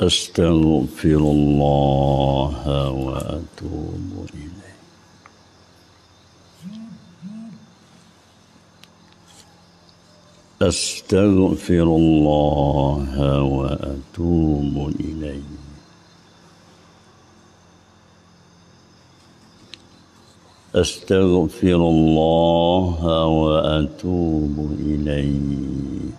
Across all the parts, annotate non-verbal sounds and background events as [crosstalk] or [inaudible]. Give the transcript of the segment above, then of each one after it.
أستغفر الله وأتوب إليه أستغفر الله وأتوب إليه أستغفر الله وأتوب إليه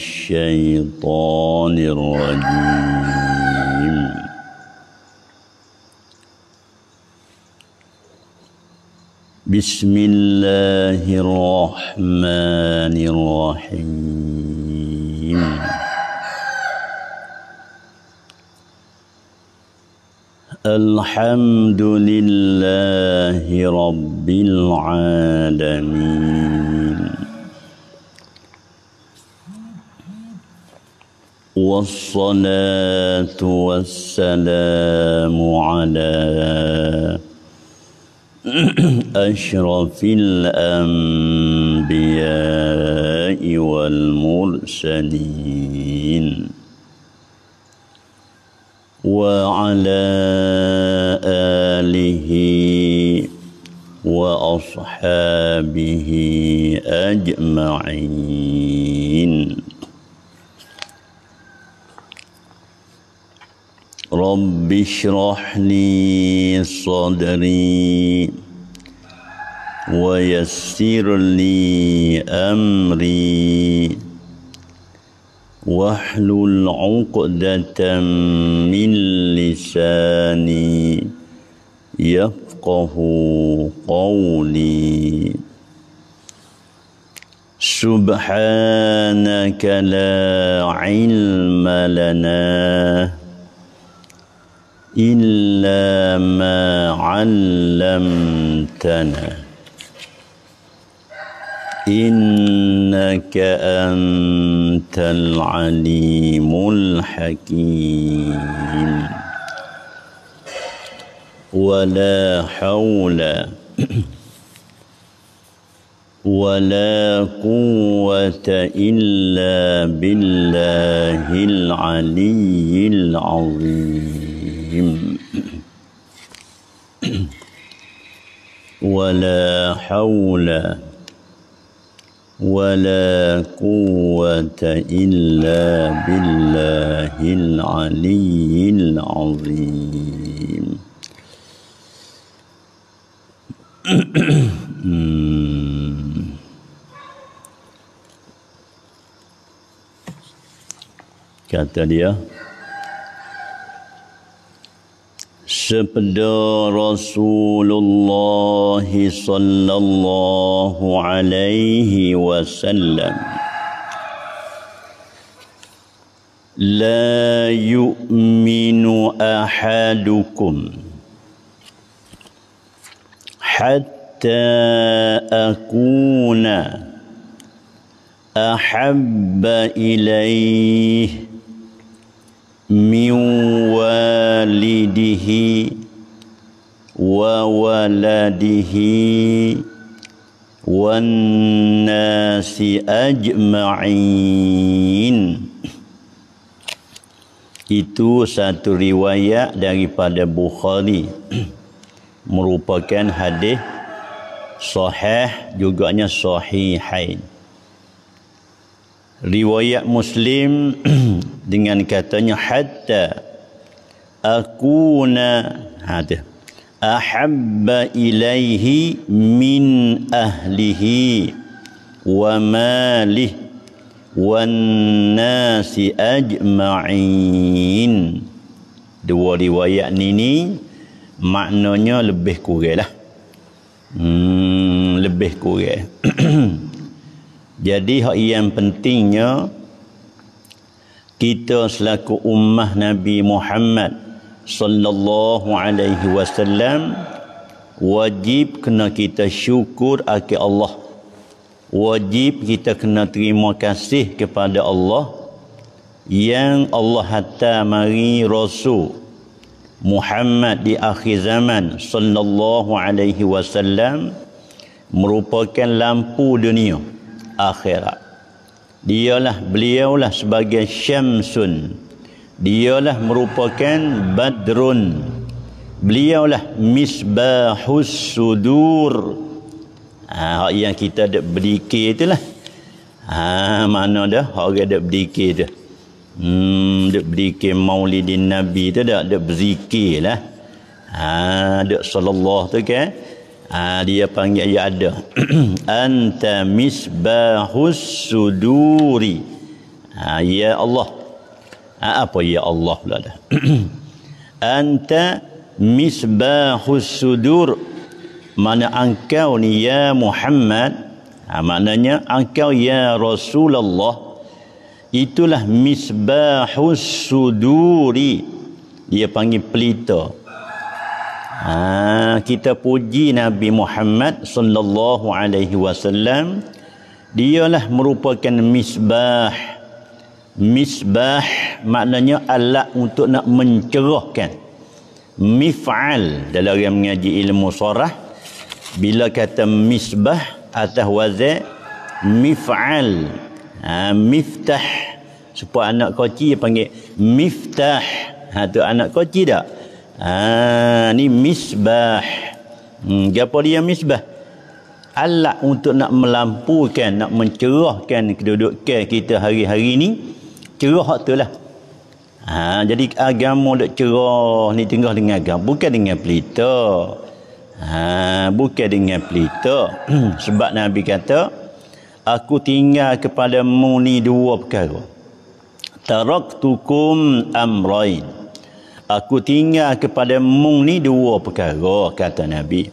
الشيطان الرجيم بسم الله الرحمن الرحيم الحمد لله رب العالمين والصلاة والسلام على أشرف الأنبياء والمرسلين وعلى آله وأصحابه أجمعين رب اشرح لي صدري ويسر لي أمري واحلل عقدة من لساني يفقه قولي سبحانك لا علم لنا إلا ما علمتنا إنك أنت العليم الحكيم ولا حول ولا قوة إلا بالله العلي العظيم الرجيم ولا حول ولا قوة إلا بالله العلي العظيم kata dia شبد رسول الله صلى الله عليه وسلم لا يؤمن أحدكم حتى أكون أحب إليه miwalidihi wa waladihi wan nasi ajma'in itu satu riwayat daripada Bukhari merupakan hadis sahih juga nya sahihain riwayat Muslim [clears throat] dengan katanya hatta akuna hada ahabba ilaihi min ahlihi wa malih wa nasi ajma'in dua riwayat ni ni maknanya lebih kurang lah hmm, lebih kurang [clears throat] Jadi hak yang pentingnya kita selaku ummah Nabi Muhammad sallallahu alaihi wasallam wajib kena kita syukur akhir Allah wajib kita kena terima kasih kepada Allah yang Allah hatta mari Rasul Muhammad di akhir zaman sallallahu alaihi wasallam merupakan lampu dunia akhirat. Dialah beliaulah sebagai syamsun. Dialah merupakan badrun. Beliaulah misbahus sudur. Ah ha, yang kita dak berzikir itulah. Ha mana dah orang dak berzikir, tu. Hmm dak berdikir Maulidin Nabi tu dak dak berzikirlah. Ha dak sallallahu tu kan. Okay? Ah ha, dia panggil ayat ada. [clears throat] Anta misbahus suduri. Ha, ya Allah. Ha, apa ya Allah pula dah. [clears throat] Anta misbahus sudur. Mana engkau ni ya Muhammad? Ha, maknanya engkau ya Rasulullah. Itulah misbahus suduri. Dia panggil pelita. Ha, kita puji Nabi Muhammad sallallahu alaihi wasallam. Dialah merupakan misbah. Misbah maknanya alat untuk nak mencerahkan. Mif'al dalam orang mengaji ilmu sorah. Bila kata misbah atas wazak. Mif'al. Ha, miftah. Supaya anak kecil panggil miftah. Ha, tu anak kecil tak? Ah, ni misbah hmm, apa dia misbah alat untuk nak melampukan nak mencerahkan kedudukan kita hari-hari ni cerah tu lah ha, jadi agama nak cerah ni tinggal dengan agama bukan dengan pelita ha, bukan dengan pelita [clears throat] sebab Nabi kata aku tinggal kepada mu ni dua perkara taraktukum amrain aku tinggal kepada mung ni dua perkara kata Nabi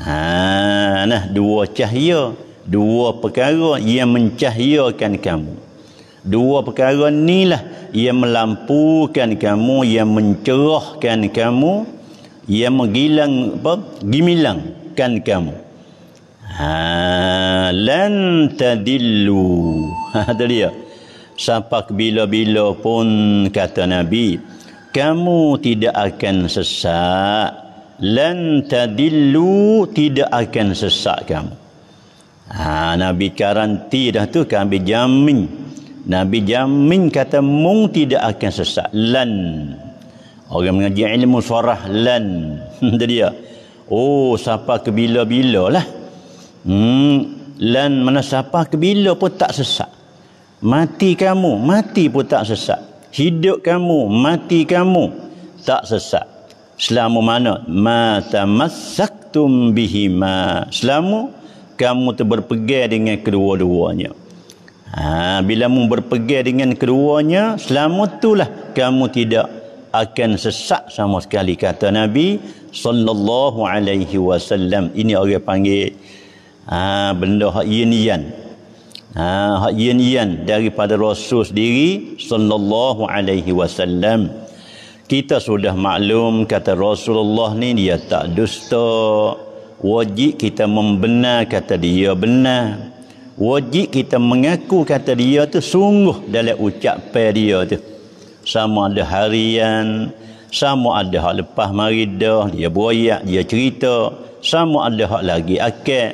ha, nah dua cahaya dua perkara yang mencahayakan kamu dua perkara inilah yang melampukan kamu yang mencerahkan kamu yang menggilang apa gimilangkan kamu ha lan tadillu [laughs] ha tadi ya sampai bila-bila pun kata nabi kamu tidak akan sesak lan tadillu tidak akan sesak kamu ha, Nabi garanti dah tu kan Nabi jamin Nabi jamin kata mung tidak akan sesak lan orang mengaji ilmu surah lan Jadi [laughs] dia oh siapa kebila-bila lah hmm, lan mana siapa kebila pun tak sesak mati kamu mati pun tak sesak hidup kamu, mati kamu tak sesat. Selama mana? Mata masaktum bihima. Selama kamu tu terberpegang dengan kedua-duanya. Ha, bila kamu berpegang dengan keduanya, selama itulah kamu tidak akan sesat sama sekali kata Nabi sallallahu alaihi wasallam. Ini orang panggil ha, benda yin yang ha yin-yin daripada rasul sendiri sallallahu alaihi wasallam kita sudah maklum kata Rasulullah ni dia tak dusta wajib kita membenar kata dia benar wajib kita mengaku kata dia tu sungguh dalam ucapan dia tu sama ada harian sama ada hak lepas mari dah dia buaya, dia cerita sama ada hak lagi akak okay.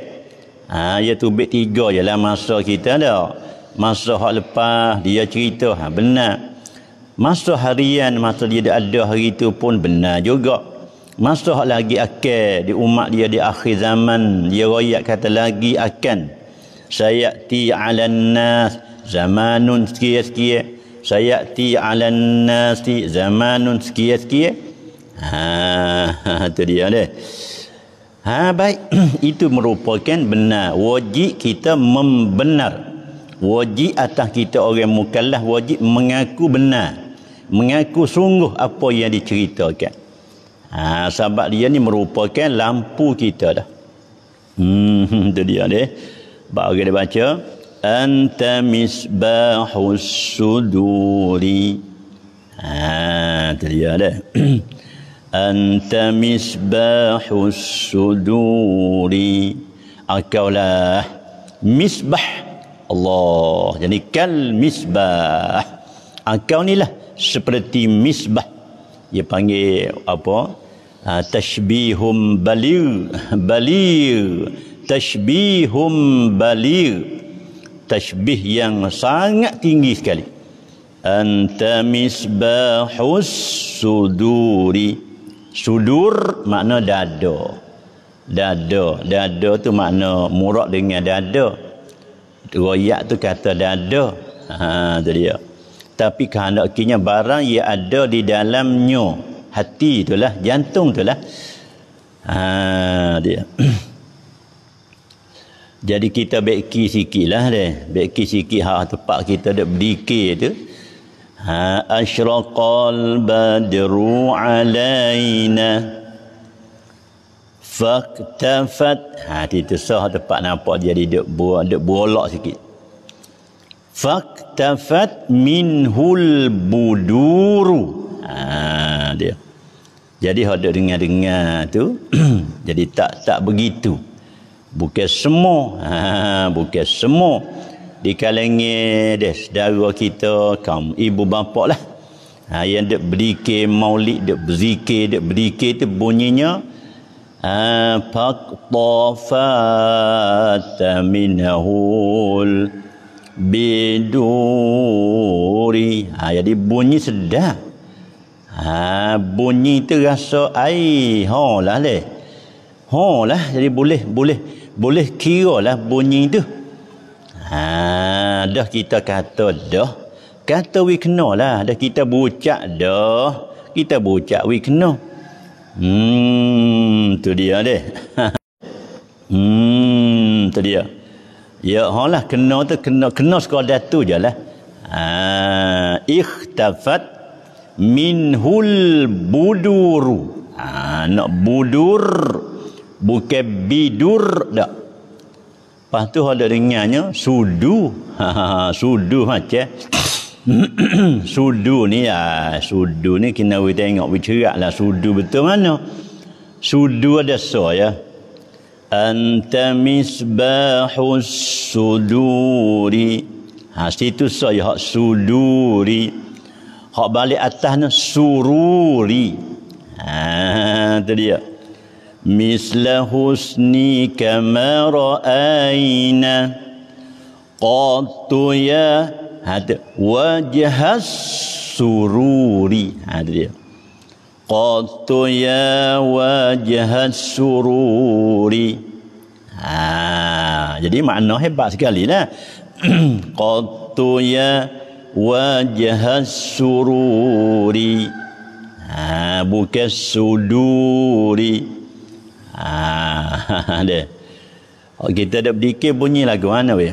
Ha, dia tu bit tiga je lah masa kita dah. Masa hak lepas dia cerita ha, benar. Masa harian masa dia ada hari itu pun benar juga. Masa hak lagi akan di umat dia di akhir zaman dia royak kata lagi akan saya ti alan nas zamanun sekian sekian. saya ti alan nas zamanun sekian sekian. ha, ha, [laughs] tu dia deh. Ha baik [clears throat] itu merupakan benar wajib kita membenar wajib atas kita orang mukallaf wajib mengaku benar mengaku sungguh apa yang diceritakan ha sebab dia ni merupakan lampu kita dah hmm [laughs] itu dia deh bagi dia baca anta misbahus suduri ha itu dia deh [clears throat] Suduri, أنت ah, lah. misbah Allah. Jadi kal misbah, يعني ah, ni lah seperti misbah dia panggil apa ah, tashbihum balir balir tashbihum balir tashbih yang sangat tinggi sekali anta misbahus suduri Sudur makna dada. Dada. Dada tu makna murak dengan dada. Royak tu kata dada. Ha, tu dia. Tapi kehendaknya barang yang ada di dalam nyu Hati itulah Jantung itulah, lah. Ha, dia. Jadi kita beki sikit lah dia. Beki sikit hak tempat kita dia berdikir tu. ها أشرق البدر علينا فاكتفت هذه تسوها تبقى نعبوك جدي دق بولok sikit فاكتفت minhul buduru. ah, dia. Jadi hok dok dengar-dengar tu [clears throat] jadi tak tak begitu. Bukan semua. Ha, bukan semua di kalangan des darwa kita kaum ibu bapa lah ha, yang dia berzikir maulid dia berzikir dia berzikir tu bunyinya ha, faqtafata minhul biduri ha, jadi bunyi sedap ha, bunyi terasa ai ha lah le, ha lah jadi boleh boleh boleh kira lah bunyi tu Ha, dah kita kata dah. Kata we kena lah. Dah kita bucak dah. Kita bucak we kena. Hmm, tu dia deh. [laughs] hmm, tu dia. Ya, lah kena tu kena kena sekolah tu je lah. Ha, ikhtafat minhul buduru. Ha, nak budur bukan bidur tak? Lepas tu ada dengannya, sudu. Ha, ha, ha, sudu macam [coughs] sudu ni ya, sudu ni kena we tengok we ceraklah sudu betul mana. Sudu ada so ya. Anta misbahus suduri. Ha situ so ya hak suduri. Hak balik atasnya sururi. Ha tu dia. مثل حسني كما راينا قط يا هذا وجه السرور هذا قط يا وجه السرور Ah, jadi makna hebat sekali lah. [clears throat] Qattu ya wajah sururi. Ah, bukan suduri. Ah, [laughs] ada. Ha, kita ada berdikir bunyi lagu mana weh?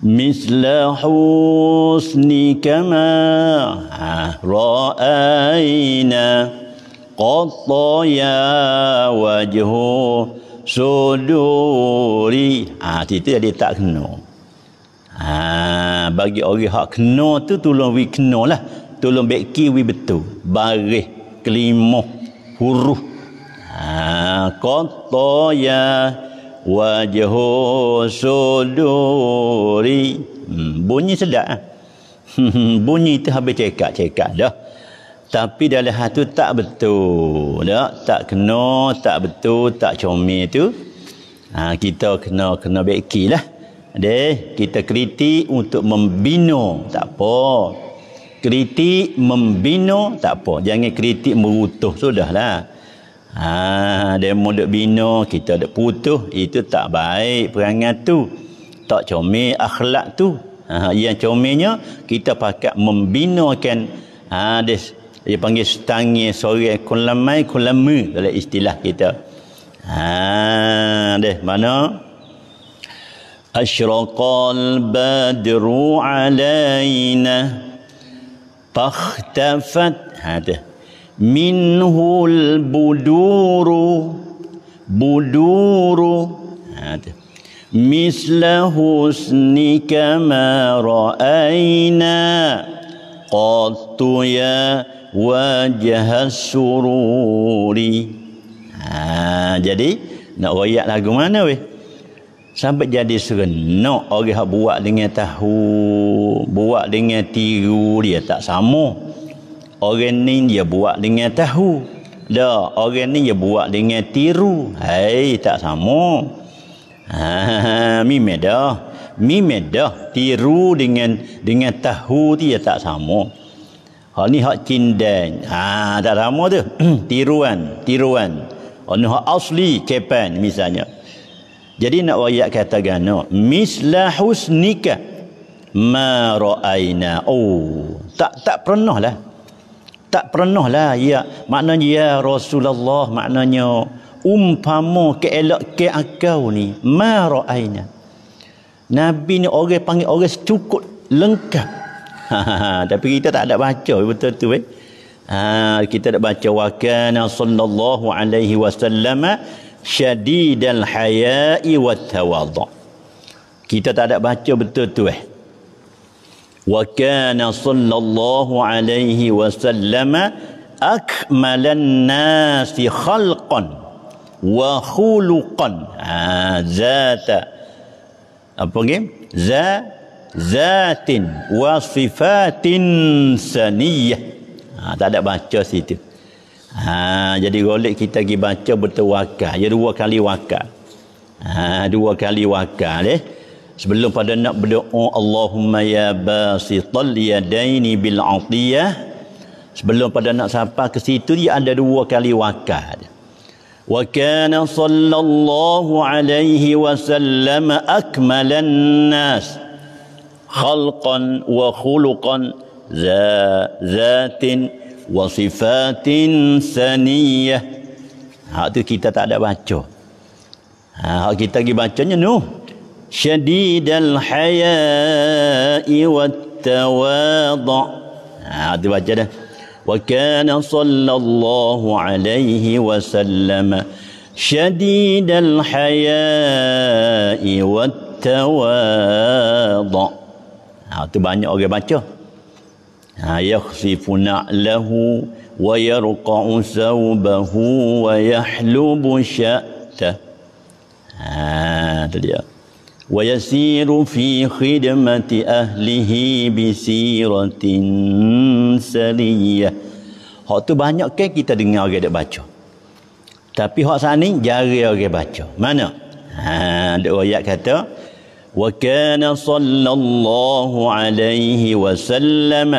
مثل حسنك ما رأينا قط يا وجه سدوري ah titik ah, dia tak kena ah bagi orang hak kena tu tolong we kena lah tolong beki we betul baris kelima huruf Qattaya wajhu suduri hmm, Bunyi sedap ah. [laughs] Bunyi itu habis cekak-cekak dah Tapi dalam hati tak betul Tak, tak kena, tak betul, tak comel itu. ha, Kita kena, kena beki lah Deh, kita kritik untuk membina Tak apa Kritik membina Tak apa Jangan kritik merutuh Sudahlah Ha, demo dek bina, kita dek putuh. Itu tak baik perangai tu. Tak comel akhlak tu. Ha, yang comelnya, kita pakai pakat kan, Ha, dia, dia panggil setangi sore kulamai kulamu. Dalam istilah kita. Ha, deh mana? Ashraqal badru alayna. Takhtafat. Ha, deh minhul buduru buduru ada ha, mislahu snika ma raaina qattu ya wajha sururi ha jadi nak royak lagu mana weh sampai jadi serenok orang buat dengan tahu buat dengan tiru dia tak sama orang ni dia buat dengan tahu dah orang ni dia buat dengan tiru hei tak sama ha [laughs] mimi dah mimi dah tiru dengan dengan tahu dia tak sama hak ni hak cindan ha tak sama tu [clears throat] tiruan tiruan ni hak asli kepan misalnya jadi nak wayak kata gano misla husnika ma raaina oh tak tak pernah lah tak pernah lah ya maknanya ya Rasulullah maknanya umpama keelok ke akau ni ma ra'aina nabi ni orang panggil orang cukup lengkap [laughs] tapi kita tak ada baca betul tu eh ha, kita tak baca wa kana sallallahu alaihi wasallam syadidal haya'i wat tawadhu kita tak ada baca betul tu eh وكان صلى الله عليه وسلم أكمل الناس خلقا وخلقا ذات ذات وصفات سنية تعالى باتشا سيتي Ha, jadi golek kita pergi baca bertawakal. Ya dua kali wakal. Ha, dua kali wakal eh sebelum pada nak berdoa Allahumma ya basital yadaini bil atiyah sebelum pada nak sampai ke situ dia ada dua kali wakal wa kana sallallahu alaihi wasallam akmalan nas khalqan wa khuluqan za zatin wa sifatin saniyah hak tu kita tak ada baca ha, hak kita pergi bacanya Nuh شديد الحياء والتواضع هذا وجده وكان صلى الله عليه وسلم شديد الحياء والتواضع هذا banyak orang baca ha yakhsifu na'lahu wa yarqa'u thawbahu wa tu dia ويسير في خدمة أهله بسيرة سلية Hak tu banyak ke kita dengar orang dak baca. Tapi hak sana ni jari orang baca. Mana? Ha, ada ayat kata wa kana sallallahu alaihi wasallam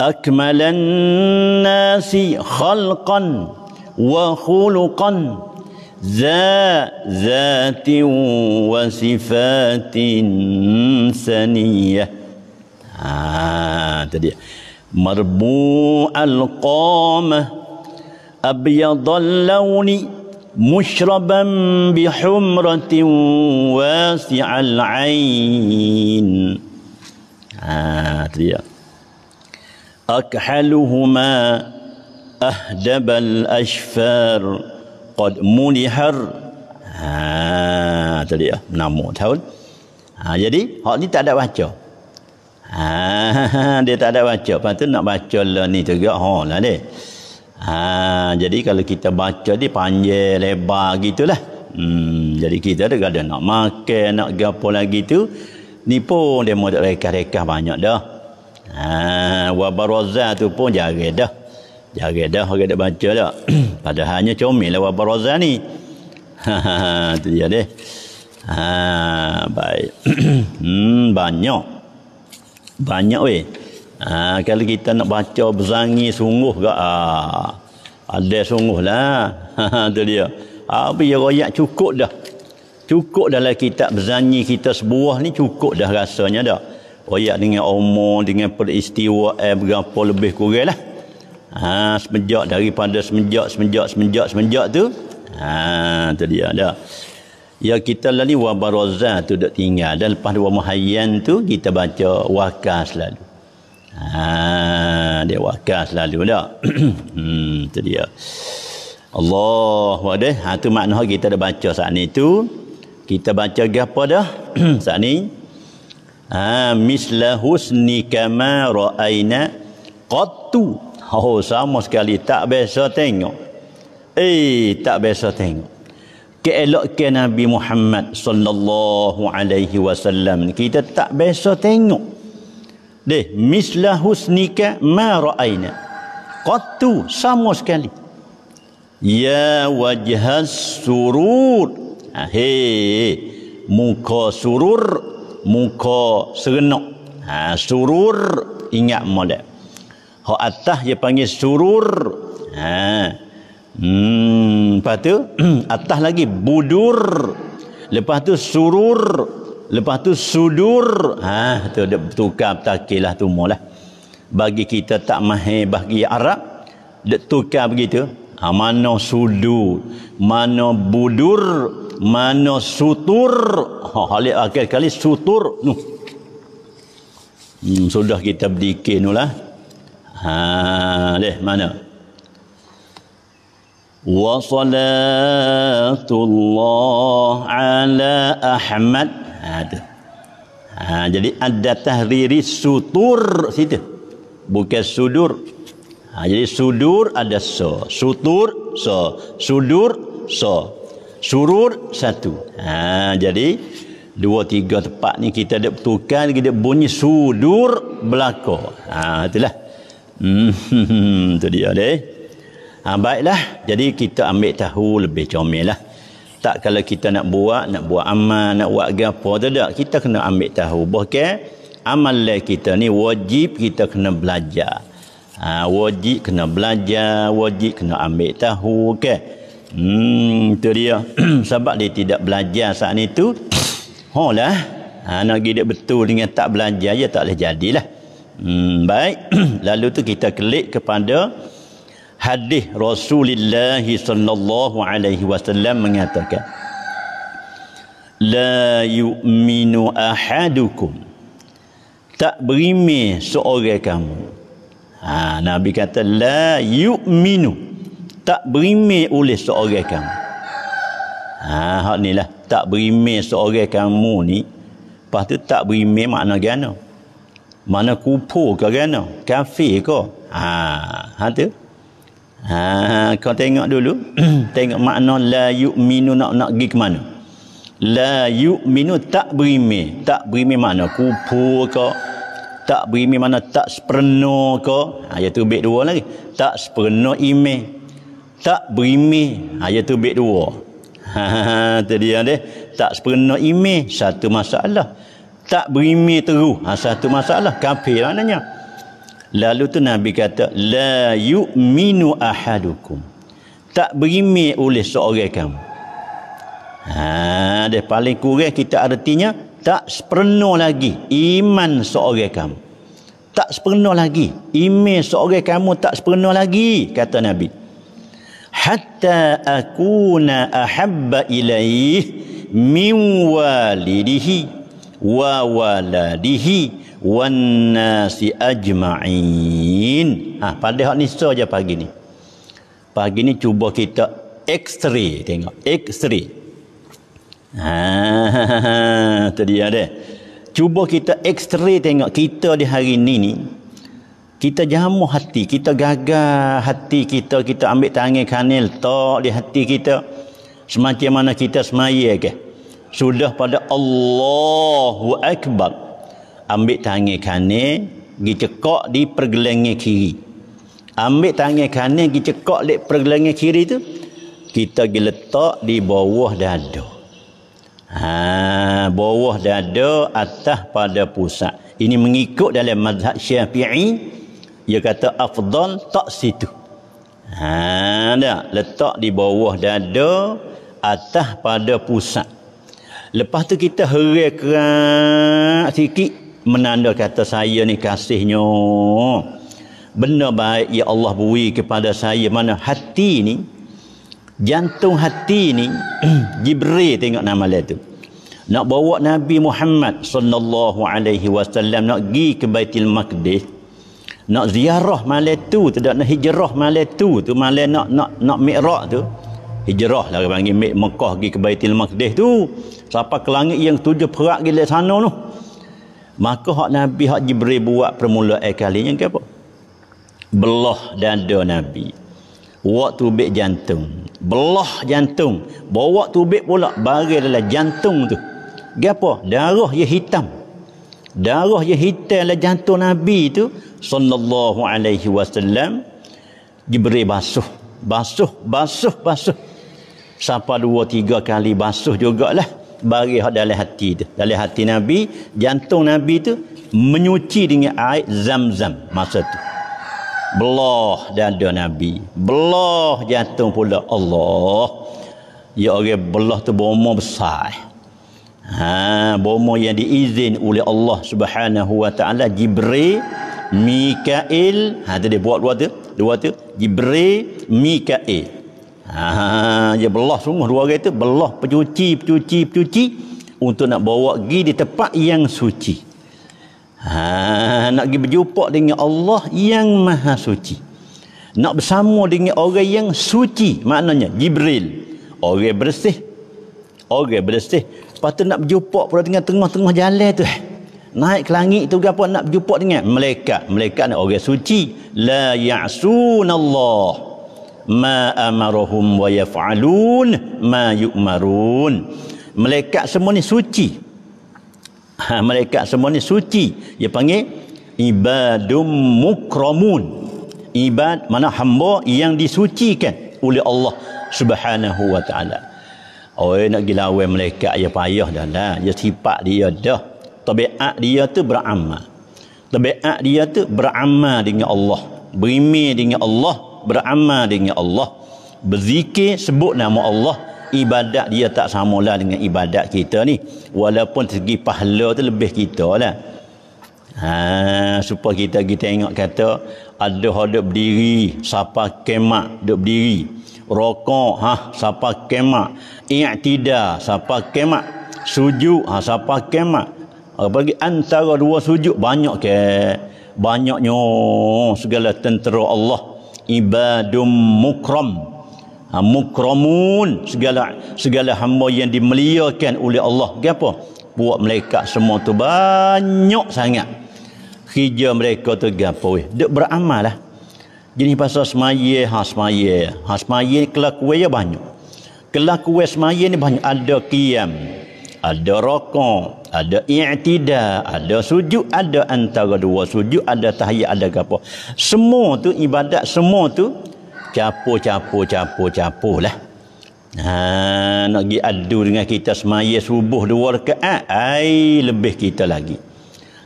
akmalan nasi khalqan wa khuluqan ذا ذات وصفات سنية آه تدي مربوع القامة أبيض اللون مشربا بحمرة واسع العين آه أكحلهما أهدب الأشفار qad munihar ha tu dia nama tahun ha jadi hak ni tak ada baca ha [laughs] dia tak ada baca lepas tu nak baca lah ni juga ha lah ni ha jadi kalau kita baca dia panjang lebar gitulah hmm jadi kita ada ada nak makan nak gapo lagi tu ni pun dia mau rekah-rekah banyak dah ha wa barozah tu pun jarang dah Jari dah orang dah baca tak. [clears throat] Padahalnya comel lah Wabar Razan ni. Itu ha, ha, ha, dia deh. Ha, baik. [clears throat] hmm, banyak. Banyak weh. Ha, kalau kita nak baca berzangi sungguh ke? Ha, ada sungguh lah. Itu [laughs] dia. Habis ya royak cukup dah. Cukup dalam kita berzangi kita sebuah ni cukup dah rasanya dah. Royak dengan umur, dengan peristiwa, eh, berapa lebih kurang lah. Ha, semenjak daripada semenjak semenjak semenjak semenjak tu. Ha, tu dia ada. Ya kita lali wa baraza tu dak tinggal dan lepas dua muhayyan tu kita baca wakas lalu. Ha, dia wakas lalu dak. [clears throat] hmm, tu dia. Allah wa deh. Ha tu makna kita dah baca saat ni tu. Kita baca gapo dah [clears throat] saat ni? Ha mislahusni kama raaina qattu Oh, sama sekali tak biasa tengok. Eh, tak biasa tengok. ke Nabi Muhammad sallallahu alaihi wasallam. Kita tak biasa tengok. Deh, misla husnika ma ra'aina. Qattu sama sekali. Ya wajhas surur. Ah, muka surur, muka serenok. Ha, surur ingat molek. Hak atas dia panggil surur. Ha. Hmm, lepas tu atas [clears throat] lagi budur. Lepas tu surur, lepas tu sudur. Ha, tu dia bertukar takilah tu mulah. Bagi kita tak mahir bagi Arab, dia tukar begitu. Ha, mana sudu, mana budur, mana sutur. Ha, hal akhir kali sutur. Nuh. Hmm, sudah kita berdikir nulah. lah. Ha deh mana? Wa salatullah ala Ahmad. Ha deh. Ha jadi ada tahriri sutur situ. Bukan sudur. Ha jadi sudur ada so, sutur so, sudur so. Surur satu. Ha jadi dua tiga tempat ni kita ada tukar kita bunyi sudur belako. Ha itulah. Hmm, [laughs] tu dia deh. Ha, baiklah, jadi kita ambil tahu lebih comel lah. Tak kalau kita nak buat, nak buat amal, nak buat apa, tak ada. Kita kena ambil tahu. Bahkan amalan kita ni wajib kita kena belajar. Ha, wajib kena belajar, wajib kena ambil tahu. Okay? Hmm, itu dia. [clears throat] Sebab dia tidak belajar saat itu. Oh lah. Ha, nak gede betul dengan tak belajar, ya tak boleh jadilah. lah. Hmm, baik, [clears throat] lalu tu kita klik kepada hadis Rasulullah sallallahu alaihi wasallam mengatakan la yu'minu ahadukum tak berimi seorang kamu. Ha, Nabi kata la yu'minu tak berimi oleh seorang kamu. Ha, hak ni lah tak berimi seorang kamu ni. Pastu tak berimi makna gana? mana kupu ke kena kafir ke ha ha tu ha kau tengok dulu [clears throat] tengok makna la yuk minu nak nak pergi ke mana la yuk minu tak berimi tak berimi mana kupu ke tak berimi mana tak sepenuh ke ha ya tu bait dua lagi tak sepenuh ime tak berimi ha ya [laughs] tu bait dua ha tadi yang dia tak sepenuh ime satu masalah tak berimi teruh. Ha, satu masalah. Kafir maknanya. Lalu tu Nabi kata, La yu'minu ahadukum. Tak berimi oleh seorang kamu. Ha, dia paling kurang kita artinya, tak sepenuh lagi iman seorang kamu. Tak sepenuh lagi. Iman seorang kamu tak sepenuh lagi, kata Nabi. Hatta akuna ahabba ilaih min walidihi wa waladihi wan nasi ajma'in ha, pada hak ni so je pagi ni pagi ni cuba kita ekstri tengok ekstri. ray ha, [laughs] tadi ada cuba kita ekstri tengok kita di hari ni ni kita jamu hati kita gagal hati kita kita ambil tangan kanil tok di hati kita semacam mana kita semaya ke okay? sudah pada Allahu Akbar ambil tangan kanan dicekak di pergelangan kiri ambil tangan kanan dicekak di pergelangan kiri tu kita pergi letak di bawah dada ha, bawah dada atas pada pusat ini mengikut dalam mazhab syafi'i dia kata afdal tak situ ha, tak. letak di bawah dada atas pada pusat Lepas tu kita hari kerak sikit menanda kata saya ni kasihnya. Benar baik ya Allah beri kepada saya mana hati ni jantung hati ni [clears throat] Jibril tengok nama dia tu. Nak bawa Nabi Muhammad sallallahu alaihi wasallam nak gi ke Baitul Maqdis nak ziarah malam tu tidak nak hijrah malam tu tu malam nak nak nak mikrak tu hijrah lah bagi mek Mekah pergi ke Baitul Maqdis tu sampai ke langit yang tujuh perak gila sana tu maka hak Nabi hak Jibril buat permula air kali yang ke apa belah dada Nabi buat tubik jantung belah jantung bawa tubik pula bagi dalam jantung tu ke darah yang hitam darah yang hitam dalam jantung Nabi tu sallallahu alaihi wasallam Jibril basuh basuh basuh, basuh sampai dua tiga kali basuh juga lah bagi hak dalam hati tu dalam hati nabi jantung nabi tu menyuci dengan air zam-zam masa tu belah dada nabi belah jantung pula Allah ya orang belah tu bomo besar ha bomo yang diizin oleh Allah Subhanahu wa taala Jibril Mikail ha tadi buat dua tu dua tu Jibril Mikail Ah, dia belah semua dua kereta belah pencuci pencuci pencuci untuk nak bawa pergi di tempat yang suci ha, nak pergi berjumpa dengan Allah yang maha suci nak bersama dengan orang yang suci maknanya Jibril orang bersih orang bersih lepas tu nak berjumpa pada tengah-tengah jalan tu naik ke langit tu apa nak berjumpa dengan malaikat malaikat ni orang suci la ya'sunallah Allah ma amarahum wa yaf'alun ma yu'marun Mereka semua ni suci ha, malaikat semua ni suci dia panggil ibadum mukramun ibad mana hamba yang disucikan oleh Allah subhanahu wa ta'ala oi nak gila awal malaikat ya payah dah dah ya sifat dia dah tabiat dia tu beramal tabiat dia tu beramal dengan Allah berimi dengan Allah beramal dengan Allah berzikir sebut nama Allah ibadat dia tak sama lah dengan ibadat kita ni walaupun segi pahala tu lebih kita lah ha, supaya kita kita tengok kata ada hodok berdiri siapa kemak duduk berdiri rokok ha siapa kemak i'tidal siapa kemak sujud ha siapa kemak bagi antara dua sujud banyak ke banyaknya segala tentera Allah ibadum mukram ha, mukramun segala segala hamba yang dimeliakan oleh Allah kenapa buat mereka semua tu banyak sangat kerja mereka tu gapo weh dek beramal lah jadi pasal semaya ha semaya ha semaya kelakuan ya banyak kelakuan semaya ni banyak ada qiyam ada rakaat ada i'tida ada sujud ada antara dua sujud ada tahiyat ada apa semua tu ibadat semua tu capo capo capo capo lah ha nak gi adu dengan kita semaya subuh dua rakaat ai lebih kita lagi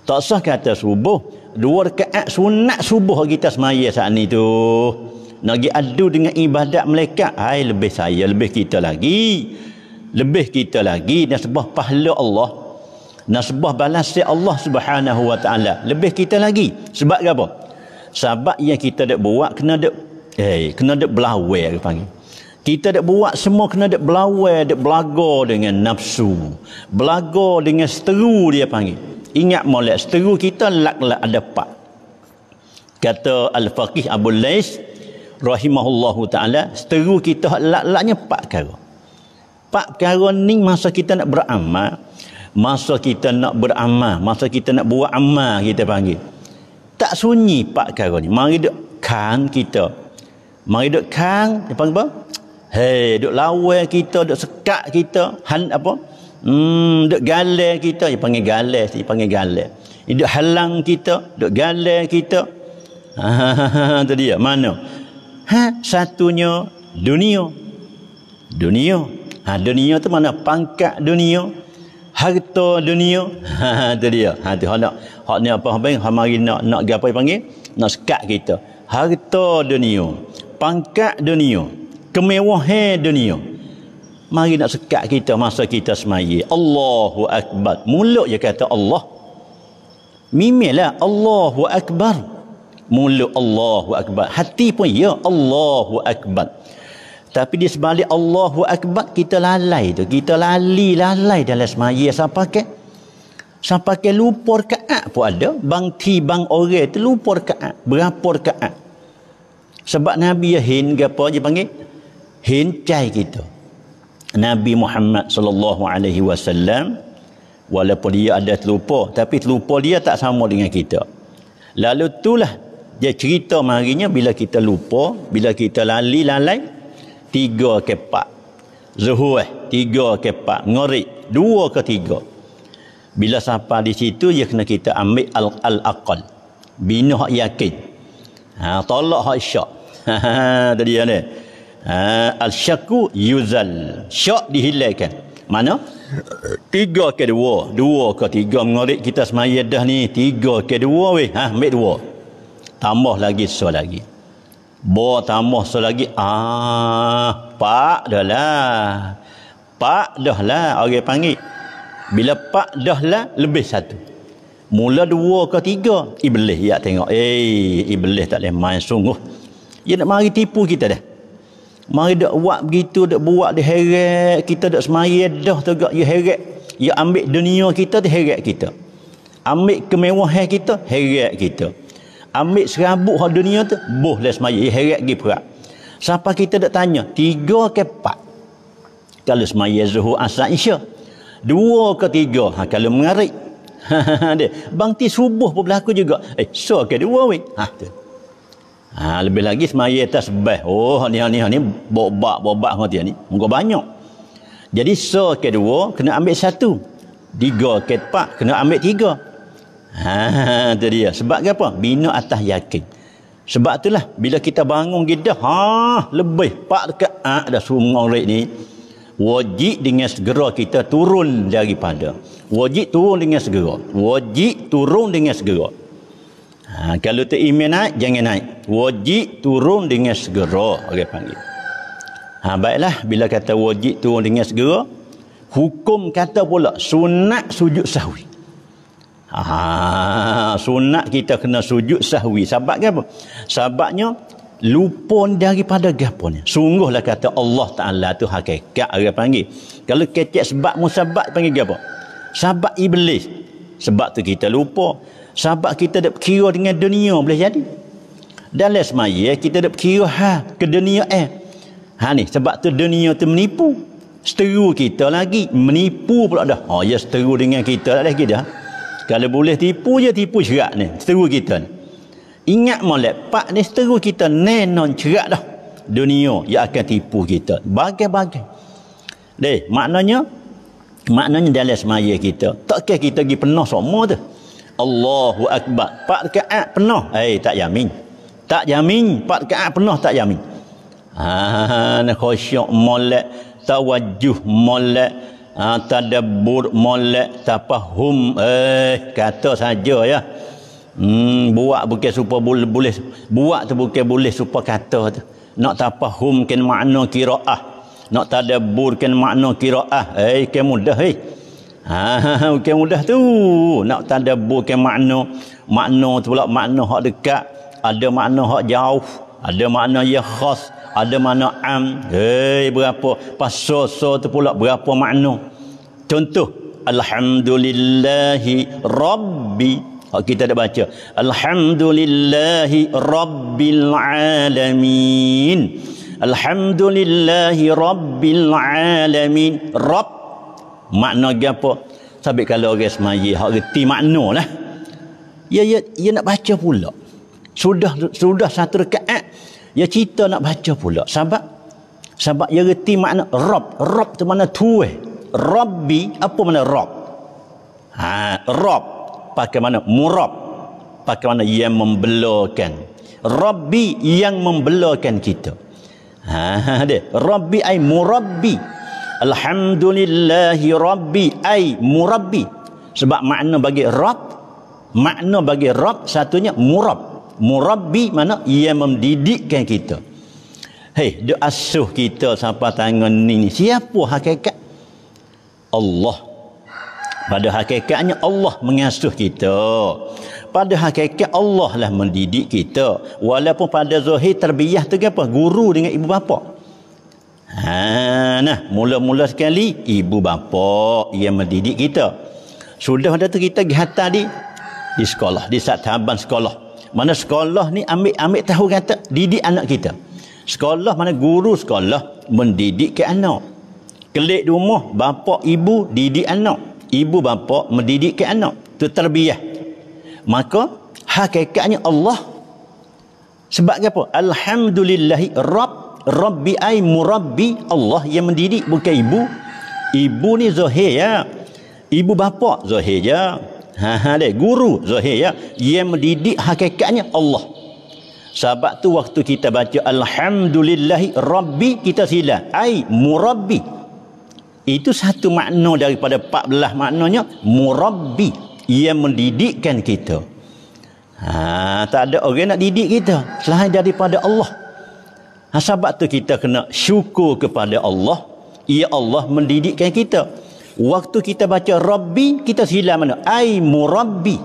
tak sah kata subuh dua rakaat sunat subuh kita semaya saat ni tu nak gi adu dengan ibadat malaikat ai lebih saya lebih kita lagi lebih kita lagi dan sebab pahala Allah nasbah balas si Allah Subhanahu Wa Taala. Lebih kita lagi. Sebab apa? Sebab yang kita dak buat kena dak eh kena dak belawe ke panggil. Kita dak buat semua kena dak belawe, dak belago dengan nafsu. belago dengan seteru dia panggil. Ingat molek seteru kita lak lak ada pak. Kata Al-Faqih Abu Lais rahimahullahu taala, seteru kita lak laknya pak perkara. Pak perkara ni masa kita nak beramal, masa kita nak beramal masa kita nak buat amal kita panggil tak sunyi pak karo ni mari duk kan kita mari duk kan dia panggil apa hei duk lawan kita duk sekat kita han apa hmm duk galai kita dia panggil galai dia panggil galai duk halang kita duk galai kita ha tadi ya mana ha satunya dunia dunia ha dunia tu mana pangkat dunia harta dunia ha, ha tu dia ha tu hak hak ni apa hang hang mari nak nak gapo panggil nak sekat kita harta dunia pangkat dunia kemewahan dunia mari nak sekat kita masa kita semai Allahu akbar mulut je kata Allah mimilah Allahu akbar mulut Allahu akbar hati pun ya Allahu akbar tapi di sebalik Allahu Akbar kita lalai tu. Kita lali lalai dalam semaya siapa ke? Siapa ke lupa rakaat pun ada. Bang ti bang ore tu lupa rakaat. Berapa rakaat? Sebab Nabi ya hin gapo je panggil? Hin cai kita. Nabi Muhammad sallallahu alaihi wasallam walaupun dia ada terlupa tapi terlupa dia tak sama dengan kita. Lalu itulah dia cerita marinya bila kita lupa, bila kita lali lalai, tiga ke empat. Zuhur eh, tiga ke empat. Ngorik, dua ke tiga. Bila sampai di situ, ia kena kita ambil al al-aqal. Bina hak yakin. Ha, tolak hak syak. [laughs] Tadi ni. Ha, Al-syaku yuzal. Syak dihilangkan. Mana? Tiga ke dua. Dua ke tiga. Mengorik kita semaya dah ni. Tiga ke dua weh. Ha, ambil dua. Tambah lagi, soal lagi. Bawa tambah selagi. Ah, pak dah lah. Pak dah lah orang panggil. Bila pak dah lah, lebih satu. Mula dua ke tiga, iblis ya tengok. Eh, iblis tak boleh main sungguh. Dia nak mari tipu kita dah. Mari dak buat begitu, dak buat dia heret. Kita dak semaya dah tegak dia heret. Dia ambil dunia kita, dia heret kita. Ambil kemewahan kita, heret Kita ambil serabut hak dunia tu boh lah semaya heret gi perak siapa kita dah tanya tiga ke empat kalau semaya zuhur asal isya dua ke tiga ha, kalau mengarik [laughs] dia bangti subuh pun berlaku juga eh so ke dua weh ha ha, lebih lagi semaya atas beh oh ni ni ni bobak bobak ngati ni muka banyak jadi so ke dua kena ambil satu tiga ke empat kena ambil tiga Ha, itu dia. Sebab apa? Bina atas yakin. Sebab itulah bila kita bangun kita ha lebih pak dekat ha, dah sungai orek ni wajib dengan segera kita turun daripada wajib turun dengan segera wajib turun dengan segera ha, kalau tak iman naik jangan naik wajib turun dengan segera okay, panggil ha, baiklah bila kata wajib turun dengan segera hukum kata pula sunat sujud sahwi Ah, sunat kita kena sujud sahwi. Sebab apa? Sebabnya lupon daripada gaponnya. Sungguhlah kata Allah Taala tu hakikat orang panggil. Kalau kecek sebab musabab panggil gapo? Sebab iblis. Sebab tu kita lupa. Sebab kita dak kira dengan dunia boleh jadi. Dalam semaya kita dak kira ha ke dunia eh. Ha ni sebab tu dunia tu menipu. Seteru kita lagi menipu pula dah. oh, ya seteru dengan kita lah kita. Ha? Kalau boleh tipu je tipu cerak ni. Seteru kita ni. Ingat molek pak ni seteru kita non cerak dah. Dunia yang akan tipu kita. Bagai-bagai. Deh, maknanya maknanya dalam semaya kita. Tak kita pergi penuh semua tu. Allahu Akbar. Pak dekat penuh. Eh, tak yamin, Tak yamin, Pak dekat penuh tak yamin. jamin. Ah, nak khusyuk molek. Tawajuh molek. Ha, tadabbur molek tafahum eh kata saja ya hmm buat bukan serupa boleh buat tu bukan boleh serupa kata tu nak tafahum kan makna qiraah nak tadabbur kan makna qiraah eh kan mudah eh ha okay [laughs] mudah tu nak tadabbur kan makna makna tu pula makna hak dekat ada makna hak jauh ada makna yang khas ada mana am hei berapa pas so so tu pula berapa makna contoh alhamdulillahi rabbi oh, kita dah baca alhamdulillahi rabbil alamin alhamdulillahi rabbil alamin rabb makna apa sabik kalau orang semayi hak reti makna lah ya ya ya nak baca pula sudah sudah satu rakaat Ya cerita nak baca pula. Sebab sebab ya reti makna rob. Rob tu mana tuwe. Robbi apa mana rob? Ha, rob pakai mana murab. Pakai mana yang membelakan. Robbi yang membelakan kita. Ha, ada. Ha, ha, Robbi ai murabbi. Alhamdulillahi Rabbi ai murabbi. Sebab makna bagi rob makna bagi rob satunya murab murabbi mana Ia mendidikkan kita hei dia asuh kita sampai tangan ni siapa hakikat Allah pada hakikatnya Allah mengasuh kita pada hakikat Allah lah mendidik kita walaupun pada zahir terbiah tu apa guru dengan ibu bapa ha nah mula-mula sekali ibu bapa yang mendidik kita sudah ada tu kita di tadi di di sekolah di saat taban sekolah mana sekolah ni ambil ambil tahu kata didik anak kita sekolah mana guru sekolah mendidik ke anak kelik di rumah bapa ibu didik anak ibu bapa mendidik ke anak tu terbiah maka hakikatnya Allah sebab apa alhamdulillah rabb rabbi ai murabbi Allah yang mendidik bukan ibu ibu ni zahir ya ibu bapa zahir ya. Ha ha dia guru Zahir ya yang mendidik hakikatnya Allah. Sebab tu waktu kita baca alhamdulillah rabbi kita silap ai murabbi. Itu satu makna daripada 14 maknanya murabbi yang mendidikkan kita. Ha tak ada orang nak didik kita selain daripada Allah. Ha sebab tu kita kena syukur kepada Allah ia Allah mendidikkan kita. Waktu kita baca Rabbi, kita sila mana? Ai murabbi.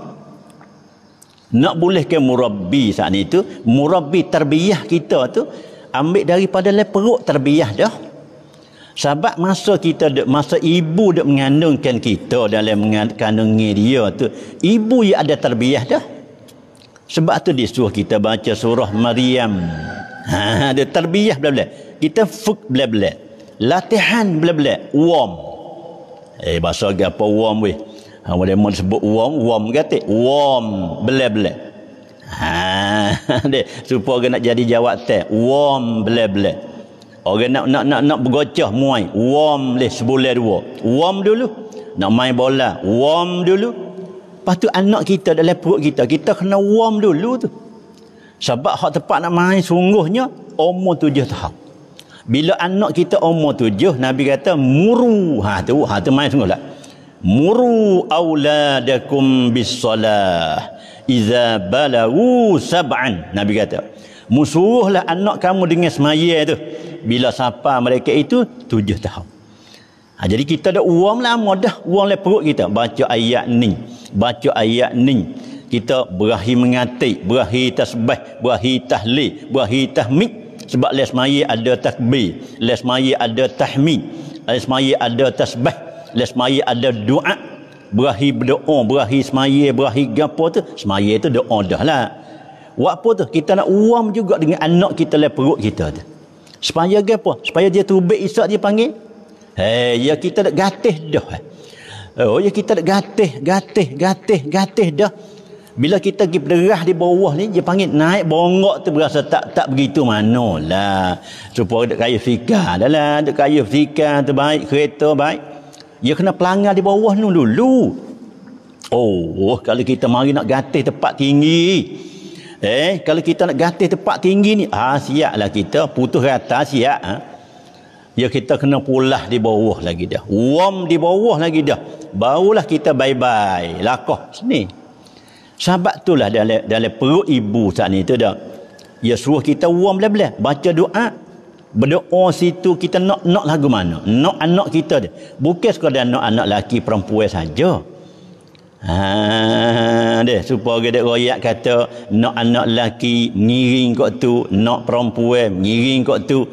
Nak boleh ke murabbi saat itu? Murabbi terbiah kita tu ambil daripada le perut terbiah dah. Sebab masa kita masa ibu dak mengandungkan kita dalam mengandung dia tu, ibu yang ada terbiah dah. Sebab tu dia suruh kita baca surah Maryam. Ha, ada terbiah bla-bla. Kita fuk bla-bla. Latihan bla-bla. Warm. Eh bahasa dia apa warm weh. Ha boleh mon sebut warm, warm gate, warm, bele-bele. Ha [laughs] de supaya orang nak jadi jawab teh, warm bele-bele. Orang nak nak nak nak bergocah muai, warm leh sebulan dua. Warm dulu. Nak main bola, warm dulu. Lepas tu anak kita dalam perut kita, kita kena warm dulu tu. Sebab hak tempat nak main sungguhnya umur tujuh tahun. Bila anak kita umur tujuh, Nabi kata, Muru. Ha tu, ha tu main sungguh lah. Muru awladakum bisalah. Iza balawu sab'an. Nabi kata, Musuhlah anak kamu dengan semaya tu. Bila siapa mereka itu, tujuh tahun. Ha, jadi kita ada uang lah, dah. Uang lah perut kita. Baca ayat ni. Baca ayat ni kita berahi mengatik, berahi tasbih, berahi tahli, berahi tahmid sebab les mayi ada takbir les mayi ada tahmid les mayi ada tasbih les mayi ada doa berahi berdoa berahi semaya berahi gapo tu semaya tu doa dah lah buat apa tu kita nak uang juga dengan anak kita lah perut kita tu supaya gapo supaya dia tu terubik isak dia panggil hei ya kita nak gatih dah oh ya kita nak gatih gatih gatih gatih dah bila kita pergi berderah di bawah ni dia panggil naik bongok tu berasa tak tak begitu mana lah. supaya ada kaya fika adalah ada kaya fika tu baik kereta baik dia kena pelanggar di bawah ni dulu oh kalau kita mari nak gatih tempat tinggi eh kalau kita nak gatih tempat tinggi ni ah siap lah kita putus rata siap ha? ya kita kena pulah di bawah lagi dah warm di bawah lagi dah barulah kita bye bye lakoh sini Sahabat lah dalam, dalam perut ibu saat ni itu dah. Ya suruh kita uang belah-belah. Baca doa. Berdoa situ kita nak nak lagu mana? Nak anak kita dia. Bukan sekadar nak anak lelaki perempuan saja. Ha deh supaya gede royak kata nak anak lelaki ngiring kot tu, nak perempuan ngiring kot tu.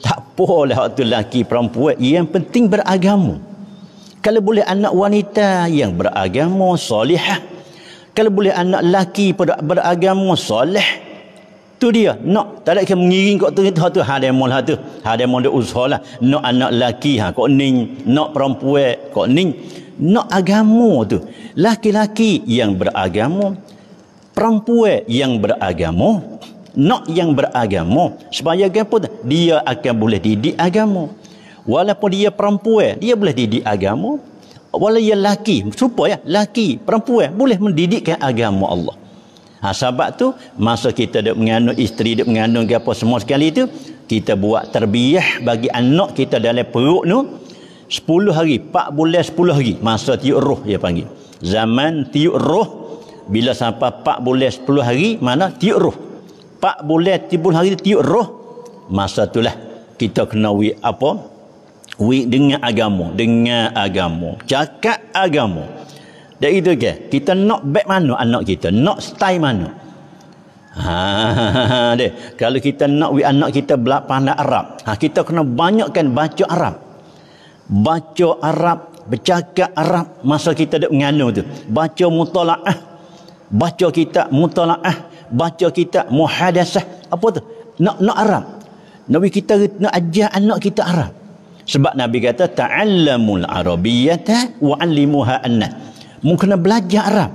Tak apalah waktu lelaki perempuan, yang penting beragama. Kalau boleh anak wanita yang beragama solihah, kalau boleh anak lelaki pada beragama soleh tu dia nak tak ada kena mengiring kot tu ha tu ha dia mula tu ha dia mula usha lah. nak anak laki ha kok ning nak perempuan kok ning nak agama tu laki-laki yang beragama perempuan yang beragama nak yang beragama supaya apa dia akan boleh didik agama walaupun dia perempuan dia boleh didik agama walau ia lelaki supaya ya lelaki perempuan boleh mendidikkan agama Allah ha, sahabat tu masa kita dia mengandung isteri dia mengandung ke apa semua sekali itu kita buat terbiah bagi anak kita dalam perut tu 10 hari 4 bulan 10 hari masa tiuk roh dia panggil zaman tiuk roh bila sampai 4 bulan 10 hari mana tiuk roh 4 bulan 10 hari tiuk roh masa itulah kita kena apa We, dengan agama dengan agama cakap agama dan itu ke kita nak back mana anak kita nak stay mana ha, [laughs] de. kalau kita nak we anak kita belak pandai Arab ha, kita kena banyakkan baca Arab baca Arab bercakap Arab masa kita dek mengano tu baca mutalaah baca kitab mutalaah baca kitab muhadasah apa tu nak nak Arab Nabi kita nak ajar anak kita Arab sebab Nabi kata ta'allamul arabiyyata wa 'allimuha annas. mungkin kena belajar Arab.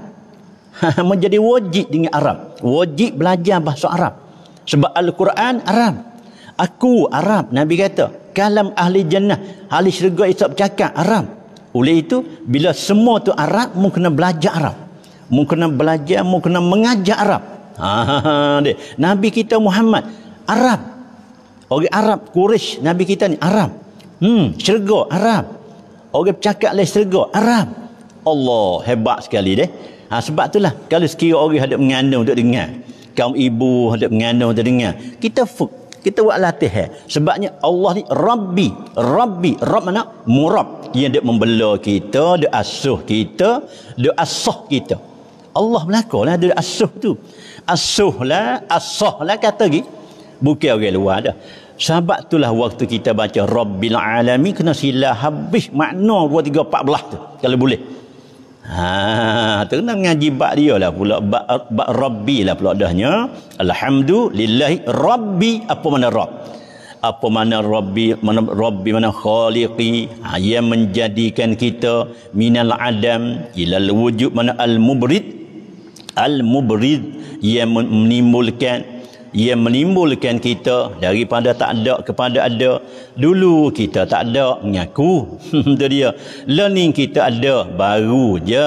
[laughs] Menjadi wajib dengan Arab. Wajib belajar bahasa Arab. Sebab Al-Quran Arab. Aku Arab Nabi kata. Kalam ahli jannah, ahli syurga itu bercakap Arab. Oleh itu bila semua tu Arab mun kena belajar Arab. Mun kena belajar, mun kena mengajar Arab. [laughs] Ha, ha, ha Nabi kita Muhammad Arab. Orang Arab Quraisy Nabi kita ni Arab. Hmm, syurga Arab. Orang cakap lain syurga Arab. Allah hebat sekali deh. Ha, sebab itulah kalau sekiranya orang hadap mengandung untuk dengar, kaum ibu hadap mengandung untuk dengar, kita fuk, kita buat latihan. Eh. Sebabnya Allah ni Rabbi, Rabbi, Rab mana? Murab Dia dia membela kita, dia asuh kita, dia asuh kita. Allah melakulah dia asuh tu. Asuhlah, lah, asuh lah kata lagi. Bukan orang luar dah. Sahabat itulah waktu kita baca Rabbil Alami kena sila habis makna 2, 3, 14 tu. Kalau boleh. Ha, tu kena mengaji bak dia lah pula. Bak, bak Rabbi lah pula dahnya. Alhamdulillah. Rabbi apa mana Rabb? apa mana Rabbi mana Rabbi mana Khaliqi ha, yang menjadikan kita minal adam ilal wujud mana al-mubrid al-mubrid yang menimbulkan ia menimbulkan kita daripada tak ada kepada ada dulu kita tak ada mengaku [laughs] itu dia learning kita ada baru je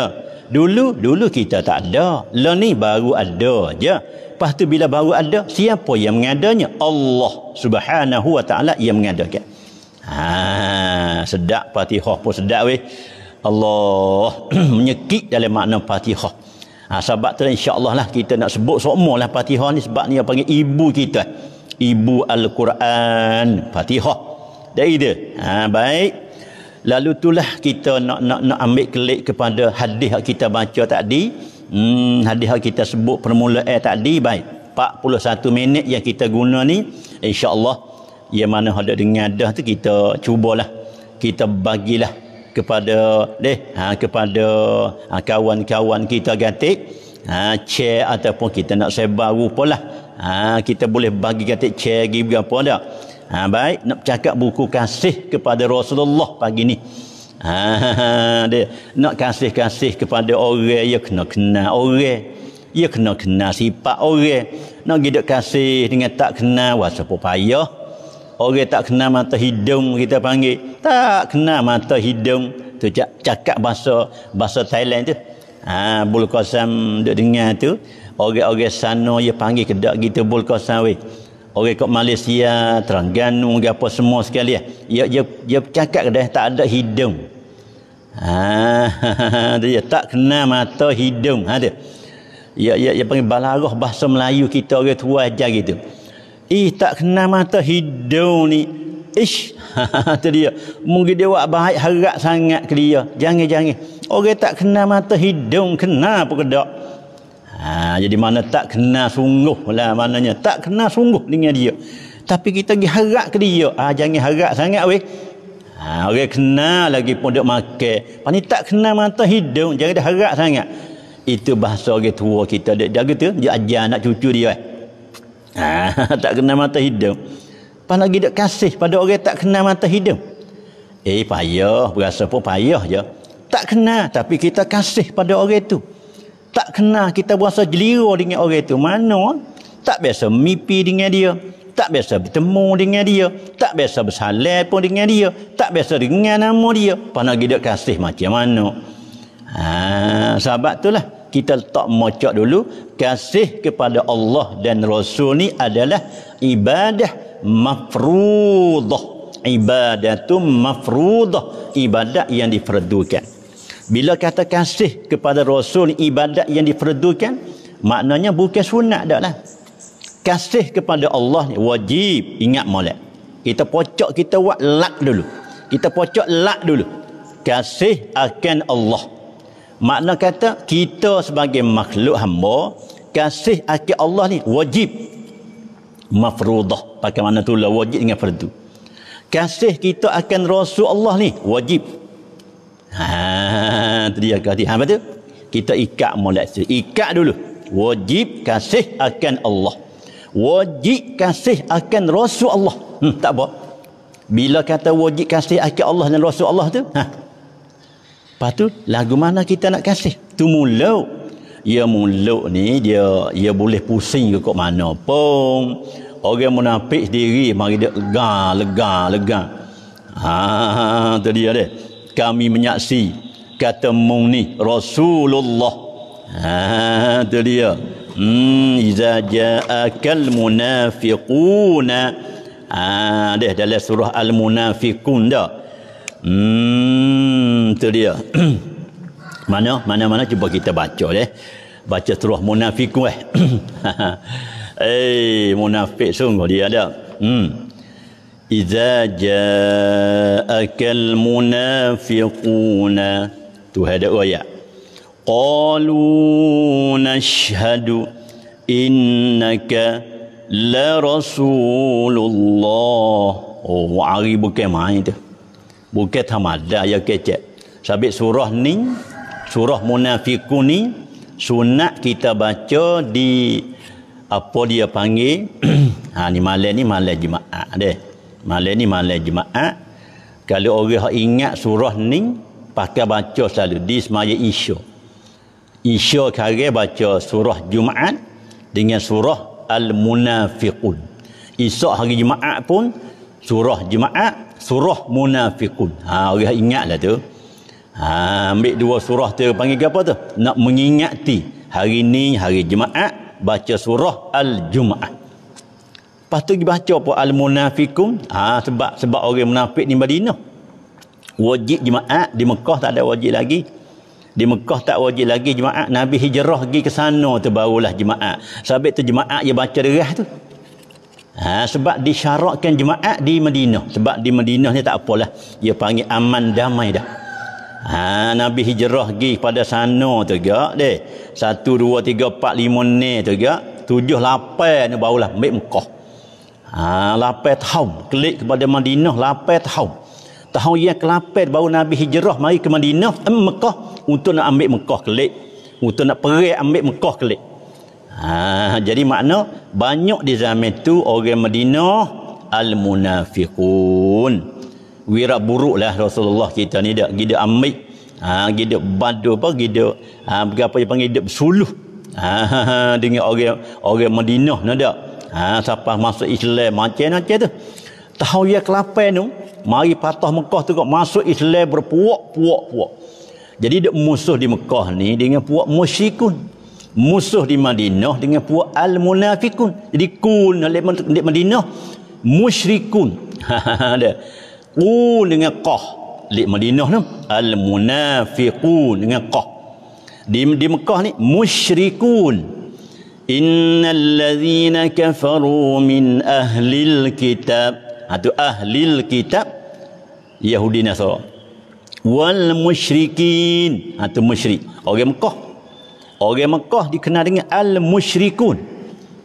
dulu dulu kita tak ada learning baru ada je lepas tu bila baru ada siapa yang mengadanya Allah subhanahu wa ta'ala yang mengadakan ha, sedap patihah pun sedap weh Allah [clears throat] menyekik dalam makna patihah ha, sebab tu insyaAllah lah kita nak sebut semua lah Fatihah ni sebab ni yang panggil ibu kita ibu Al-Quran Fatihah dari dia ha, baik lalu itulah kita nak nak nak ambil klik kepada hadis yang kita baca tadi hmm, hadis yang kita sebut permulaan eh, tadi baik 41 minit yang kita guna ni insyaAllah yang mana ada dengan dah tu kita cubalah kita bagilah kepada deh, ha, kepada ha, kawan-kawan kita gatik ha, chair ataupun kita nak sebar rupa lah ha, kita boleh bagi gatik chair pergi berapa dah ha, baik nak cakap buku kasih kepada Rasulullah pagi ni ha, [laughs] dia nak kasih-kasih kepada orang yang kena kena orang yang kena kena sifat orang nak hidup kasih dengan tak kena wasapa payah orang tak kenal mata hidung kita panggil tak kenal mata hidung tu cak cakap bahasa bahasa Thailand tu ha bul kosam duk dengar tu orang-orang sana dia panggil kedak kita bul kosam weh orang kat Malaysia Terengganu apa semua sekali ya dia ya, dia, ya, dia ya cakap kedah tak ada hidung ha [laughs] dia tak kenal mata hidung ha dia ya ya panggil balarah bahasa Melayu kita orang tua ajar gitu Ih tak kena mata hidung ni. Ish. [laughs] tu dia. Mungkin dia buat baik harap sangat ke dia. Jangan-jangan. Orang tak kena mata hidung. Kena apa ke tak? Ha, jadi mana tak kena sungguh lah mananya. Tak kena sungguh dengan dia. Tapi kita pergi harap ke dia. Ha, jangan harap sangat weh. Ha, orang kena lagi pun dia makan. Pani tak kena mata hidung. Jangan dia harap sangat. Itu bahasa orang tua kita. Dia, dia kata, dia ajar anak cucu dia. Eh. Ha, [laughs] tak kena mata hidup. Apalagi dia kasih pada orang tak kena mata hidung. Eh, payah. Berasa pun payah je. Tak kena, Tapi kita kasih pada orang itu. Tak kena, Kita berasa jelira dengan orang itu. Mana? Tak biasa mimpi dengan dia. Tak biasa bertemu dengan dia. Tak biasa bersalah pun dengan dia. Tak biasa dengan nama dia. Apalagi dia kasih macam mana? Ha, sahabat itulah. lah kita tak mocak dulu kasih kepada Allah dan Rasul ni adalah ibadah mafrudah ibadatun mafrudah ibadat yang diperdukan bila kata kasih kepada Rasul ni ibadat yang diperdukan maknanya bukan sunat dah lah kasih kepada Allah ni wajib ingat molek kita pocak kita buat lak dulu kita pocak lak dulu kasih akan Allah Makna kata kita sebagai makhluk hamba kasih akhir Allah ni wajib mafrudah pakai mana tu lah wajib dengan fardu kasih kita akan rasul Allah ni wajib ha tadi aku hati ha apa tu kita ikat molekul ikat dulu wajib kasih akan Allah wajib kasih akan rasul Allah hmm, tak apa bila kata wajib kasih akan Allah dan rasul Allah tu ha Lepas tu lagu mana kita nak kasih? Tu muluk. Ya muluk ni dia dia ya boleh pusing ke kok mana pun. Orang munafik diri, mari dia lega lega lega. Ha tu dia deh. Kami menyaksi kata mung ni Rasulullah. Ha tu dia. Hmm iza ja'akal munafiquna. Ha deh dalam surah al-munafiqun dah. Hmm, tu dia. [clears throat] mana, mana, mana cuba kita baca deh. Baca terus munafik eh. [clears throat] Hei, munafik sungguh dia ada. Hmm. Iza ja'akal munafikuna Tu ada ayat. Qalu nashhadu innaka la rasulullah. Oh, hari bukan main tu bukan tamada ya kecek sabit surah ni surah munafiqun ni sunat kita baca di apa dia panggil [clears throat] ha ni malam ni malam jumaat deh malam ni malam jumaat kalau orang hak ingat surah ni pakai baca selalu di semaya isya isya kare baca surah jumaat dengan surah al munafiqun isya hari jumaat pun surah jumaat surah munafiqun. Ha orang ingatlah tu. Ha ambil dua surah tu panggil apa tu? Nak mengingati hari ni hari Jumaat baca surah al-Jumaat. Lepas tu dibaca apa al-munafiqun? Ha sebab sebab orang munafik di Madinah. Wajib Jumaat di Mekah tak ada wajib lagi. Di Mekah tak wajib lagi Jumaat. Nabi hijrah pergi ke sana tu barulah Jumaat. Sabit tu Jumaat dia baca deras tu. Ha, sebab disyarakkan jemaah di Madinah. Sebab di Madinah ni tak apalah. Dia panggil aman damai dah. Ha, Nabi hijrah pergi pada sana tu gak deh. Satu, dua, tiga, empat, lima ni tu gak. Tujuh, lapan ni barulah ambil Mekah. Ha, lapan tahun. Klik kepada Madinah, lapan tahun. Tahun yang kelapan baru Nabi hijrah mari ke Madinah. Mekah untuk nak ambil Mekah klik. Untuk nak perik ambil Mekah klik. Ha, jadi makna banyak di zaman itu orang Medina al-munafiqun. Wira buruklah Rasulullah kita ni dak gida ambil. Ha gida badu apa gida ha apa yang panggil suluh. Ha, ha, [laughs] ha dengan orang orang Medina, nak dak. Ha siapa masuk Islam macam macam tu. Tahu ya kelapa ni mari patah Mekah tu kok masuk Islam berpuak-puak-puak. Jadi dak musuh di Mekah ni dengan puak musyikun musuh di Madinah dengan puak al-munafikun. Jadi kun di Madinah musyrikun. [laughs] Ada. kun dengan qah di Madinah tu al-munafiqun dengan qah. Di di Mekah ni musyrikun. Innal ladzina kafaru min ahlil kitab. Atau ha, ahlil kitab Yahudi Nasara. Wal musyrikin atau ha, musyrik. Orang okay, Mekah Orang Mekah dikenal dengan Al-Mushrikun.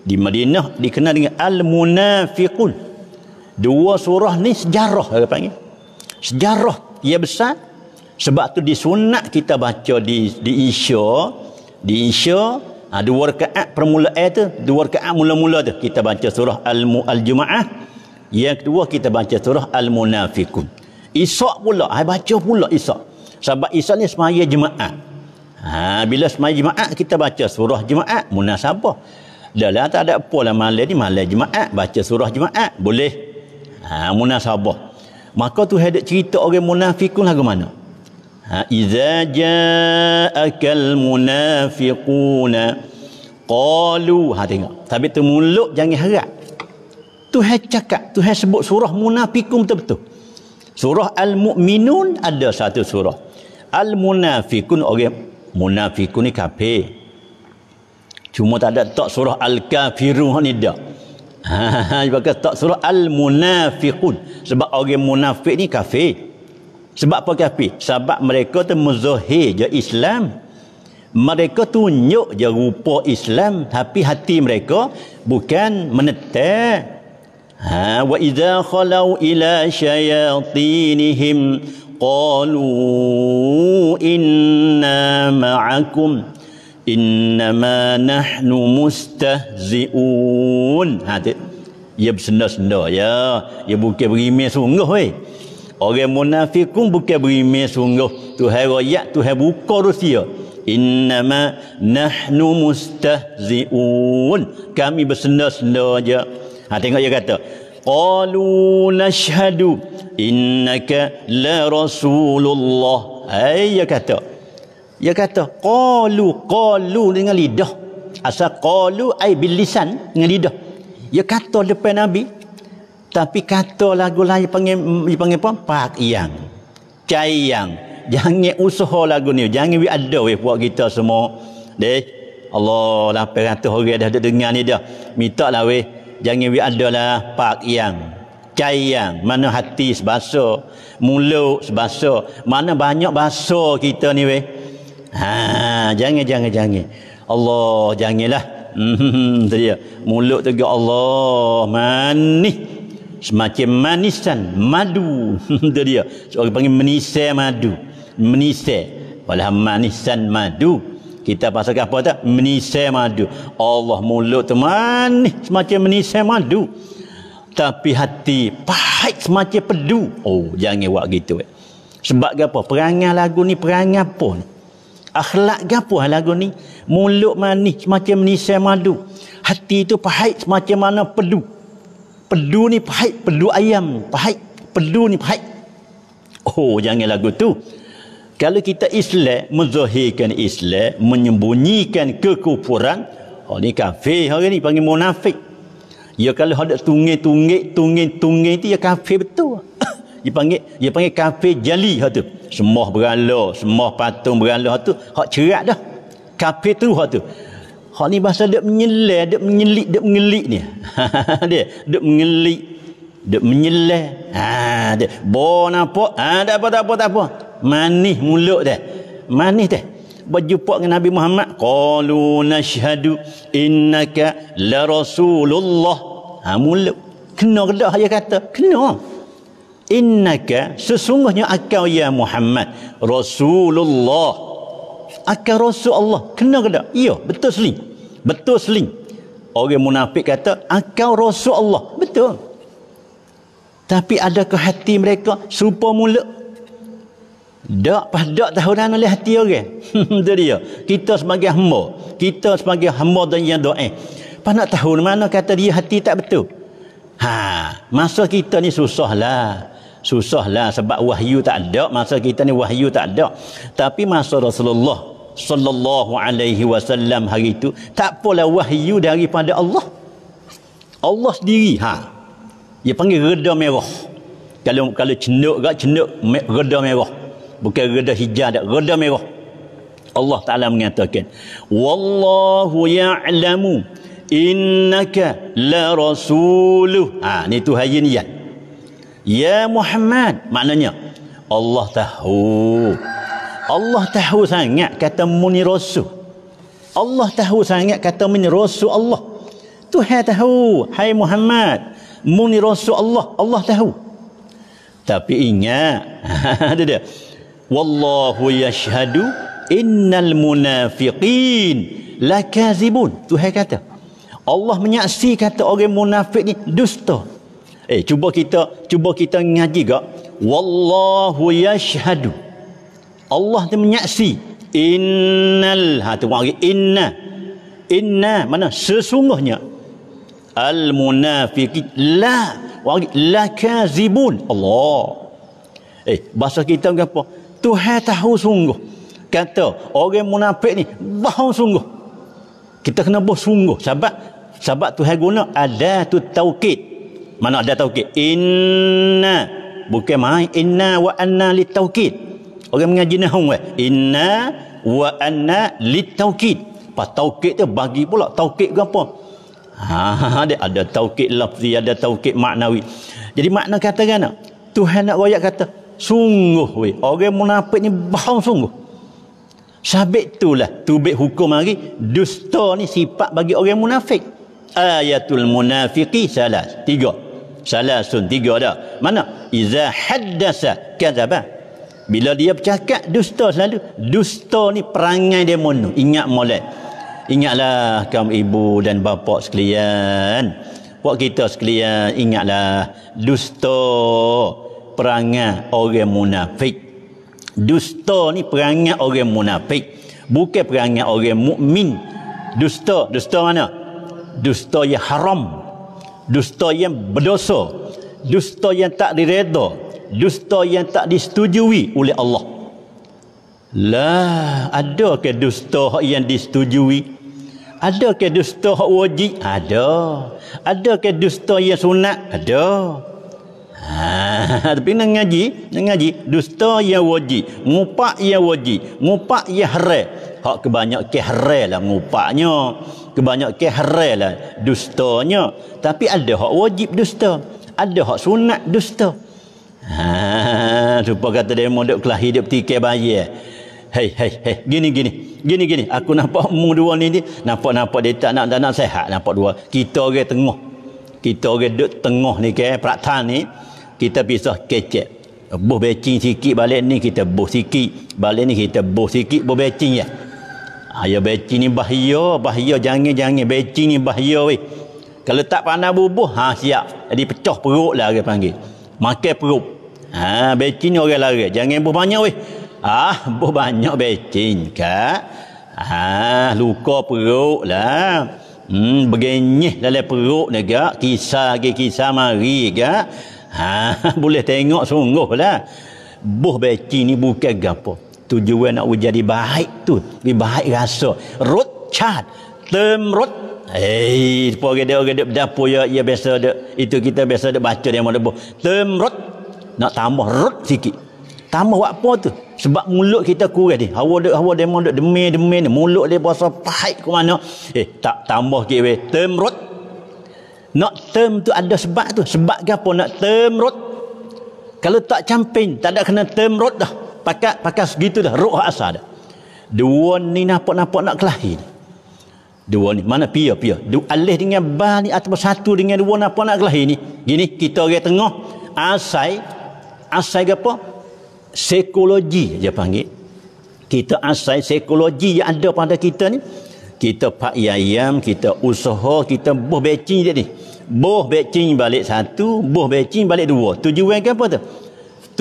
Di Madinah dikenal dengan Al-Munafiqun. Dua surah ni sejarah dia panggil. Sejarah yang besar. Sebab tu di sunat kita baca di di Isya. Di Isya, ha, dua rekaat permulaan tu. Dua rekaat mula-mula tu. Kita baca surah Al-Jum'ah. Yang kedua kita baca surah Al-Munafiqun. Isak pula. Saya ha, baca pula Isak. Sebab Isak ni semaya jemaah. Ha, bila semayang jemaat kita baca surah jemaat munasabah. Dalam tak ada apa lah malam ni malam jemaat baca surah jemaat boleh. Ha, munasabah. Maka tu hendak cerita orang munafikun lagu mana? Ha, Iza ja'akal munafikuna qalu. Ha tengok. Tapi tu mulut jangan harap. Tu hai cakap, tu hai sebut surah munafikun betul-betul. Surah Al-Mu'minun ada satu surah. Al-Munafikun orang munafiku ni kafir cuma tak ada tak surah al-kafirun ni dak [laughs] ha ha tak surah al-munafiqun sebab orang munafik ni kafir sebab apa kafir sebab mereka tu muzahir je Islam mereka tunjuk je rupa Islam tapi hati mereka bukan menetap ha wa idza khalau ila syayatinihim قالوا إنا معكم إنما نحن مستهزئون هذا ia bersenda-senda ya ia ya, bukan berimeh sungguh weh orang munafikun bukan berimeh sungguh Tuhan rakyat Tuhan buka Rusia innama nahnu mustahzi'un kami bersenda-senda je ha, tengok dia kata qalu nashhadu innaka la rasulullah ai ya kata ya kata qalu qalu dengan lidah asal qalu ai bil lisan dengan lidah ya kata depan nabi tapi kata lagu lain panggil panggil pun pak yang cai yang jangan usaha lagu ni jangan we ada we buat kita semua deh Allah 800 lah orang dah dengar ni dah minta lah weh jangan we adalah pak yang cayang mana hati sebaso mulut sebaso mana banyak baso kita ni we ha jangan jangan jangan Allah janganlah hmm [laughs] tadi ya mulut tu ke Allah manis semacam manisan madu [laughs] tu dia seorang panggil menisai madu menisai walah manisan madu kita pasal apa tak? Menisai madu. Allah mulut tu manis macam menisai madu. Tapi hati pahit semacam pedu. Oh, jangan buat gitu. Eh. Sebab apa? Perangai lagu ni perangai apa ni? Akhlak apa lah lagu ni? Mulut manis semacam menisai madu. Hati tu pahit semacam mana pedu. Pedu ni pahit. Pedu ayam pahit. Pedu ni pahit. Oh, jangan lagu tu. Kalau kita Islam menzahirkan Islam, menyembunyikan kekufuran, hal oh, ni kafir, hal ni panggil munafik. Ya kalau hendak tungit-tungit, tungit-tungit itu ya kafir betul. [coughs] dia panggil dia panggil kafir jali hal tu. Semua berhala, semua patung berhala hal tu, hak cerak dah. Kafir ha tu hal tu. Hal ni bahasa dia menyelah, dia menyelik, dia mengelik ni. [laughs] dia dia mengelik, dia menyelah. Ha, dia bo napa? Ha, tak apa, apa, tak apa manis mulut dia manis dia berjumpa dengan Nabi Muhammad qalu nashhadu innaka la rasulullah ha mulut kena kedah dia kata kena innaka sesungguhnya akau ya Muhammad rasulullah akau rasul Allah kena kedah iya betul seling betul seling orang munafik kata akau rasul Allah betul tapi ada ke hati mereka serupa mulut Dak pas dak tahunan oleh hati orang. [laughs] Itu dia. Kita sebagai hamba, kita sebagai hamba dan yang doa. Pas nak tahu mana kata dia hati tak betul. Ha, masa kita ni susah lah, susah lah sebab wahyu tak ada, masa kita ni wahyu tak ada. Tapi masa Rasulullah sallallahu alaihi wasallam hari itu tak apalah wahyu daripada Allah. Allah sendiri ha. Dia panggil reda merah. Kalau kalau cenduk gak cenduk reda merah bukan reda hijau dak reda merah Allah Taala mengatakan wallahu ya'lamu innaka la rasuluh ha ni tu hayin ya. ya Muhammad maknanya Allah tahu Allah tahu sangat kata muni rasul Allah tahu sangat kata muni rasul Allah Tuhan tahu hai Muhammad muni rasul Allah Allah tahu tapi ingat [laughs] ada dia wallahu yashhadu innal munafiqin lakazibun Tuhan kata Allah menyaksi kata orang munafik ni dusta eh cuba kita cuba kita ngaji gak wallahu yashhadu Allah tu menyaksi innal ha tu orang inna inna mana sesungguhnya al munafiqi la la kazibun Allah eh bahasa kita apa Tuhan tahu sungguh. Kata orang munafik ni bahu sungguh. Kita kena sungguh sebab sebab Tuhan guna ada tu taukid. Mana ada taukid? Inna bukan main inna wa anna li taukid. Orang mengaji nahum eh. Inna wa anna li taukid. Pas taukid tu bagi pula taukid ke apa? Ha, [laughs] ada ada taukid lafzi, ada taukid maknawi. Jadi makna kata kan? Tuhan nak royak kata, sungguh we orang munafik ni bohong sungguh sabit itulah tubik hukum hari dusta ni sifat bagi orang munafik ayatul munafiqi salah tiga salah sun tiga dah mana iza haddasa kazaba bila dia bercakap dusta selalu dusta ni perangai dia mono ingat molek ingatlah kaum ibu dan bapa sekalian buat kita sekalian ingatlah dusta peperangan orang munafik. Dusta ni perangai orang munafik. Bukan perangai orang mukmin. Dusta, dusta mana? Dusta yang haram. Dusta yang berdosa. Dusta yang tak direda. Dusta yang tak disetujui oleh Allah. Lah, ada ke dusta yang disetujui? Ada ke dusta wajib? Ada. Ada ke dusta yang sunat? Ada. Ha, [laughs] tapi nak ngaji, nak ngaji, dusta ya waji, ngupak ya waji, ngupak ya hare. Hak kebanyak ke hara lah ngupaknya. Kebanyak ke hara lah dustanya. Tapi ada hak wajib dusta. Ada hak sunat dusta. Ha, tu [laughs] kata dia modok kelah hidup tikai bayi. Eh. Hei, hei, hei, gini, gini, gini, gini. Aku nampak mu dua ni, ni. nampak, nampak dia tak nak, tak nak sehat. Nampak dua. Kita orang tengah. Kita orang duduk tengah ni ke, peraktan ni kita pisah kecek buh becing sikit balik ni kita buh sikit balik ni kita buh sikit buh becing ya ayo becing ni bahaya bahaya jangan jangan becing ni bahaya weh kalau tak panas bubuh ha siap jadi pecah perut lah orang panggil makan perut ha becing ni orang larat jangan buh banyak weh ah buh banyak becing kak ha luka perut lah hmm begenyih dalam perut negak kisah ke kisah mari gak Ha, [laughs] boleh tengok sungguh lah. Buh beci ni bukan gapo. Tujuan nak jadi baik tu. Di baik rasa. Rut cat. Temrut. Hei, depa gede gede dapur ya, ya biasa ada. Itu kita biasa ada baca dia mana buh. Temrut. Nak tambah rut sikit. Tambah buat apa tu? Sebab mulut kita kurang ni. Hawa dia hawa dia mau ni. Mulut dia pasal pahit ke mana? Eh, tak tambah sikit weh. Temrut. Nak term tu ada sebab tu. Sebab ke apa nak term rot? Kalau tak camping, tak ada kena term rot dah. Pakat, pakat segitu dah. Roh asal dah. Dua ni nampak-nampak nak kelahi ni. Dua ni. Mana pia, pia. Dua, alih dengan ba ni atau satu dengan dua nampak nak kelahi ni. Gini, kita orang tengah. Asai. Asai ke apa? Psikologi dia panggil. Kita asai psikologi yang ada pada kita ni kita pak yayam kita usaha kita boh becing dia ni boh becing balik satu boh becing balik dua tujuan ke apa tu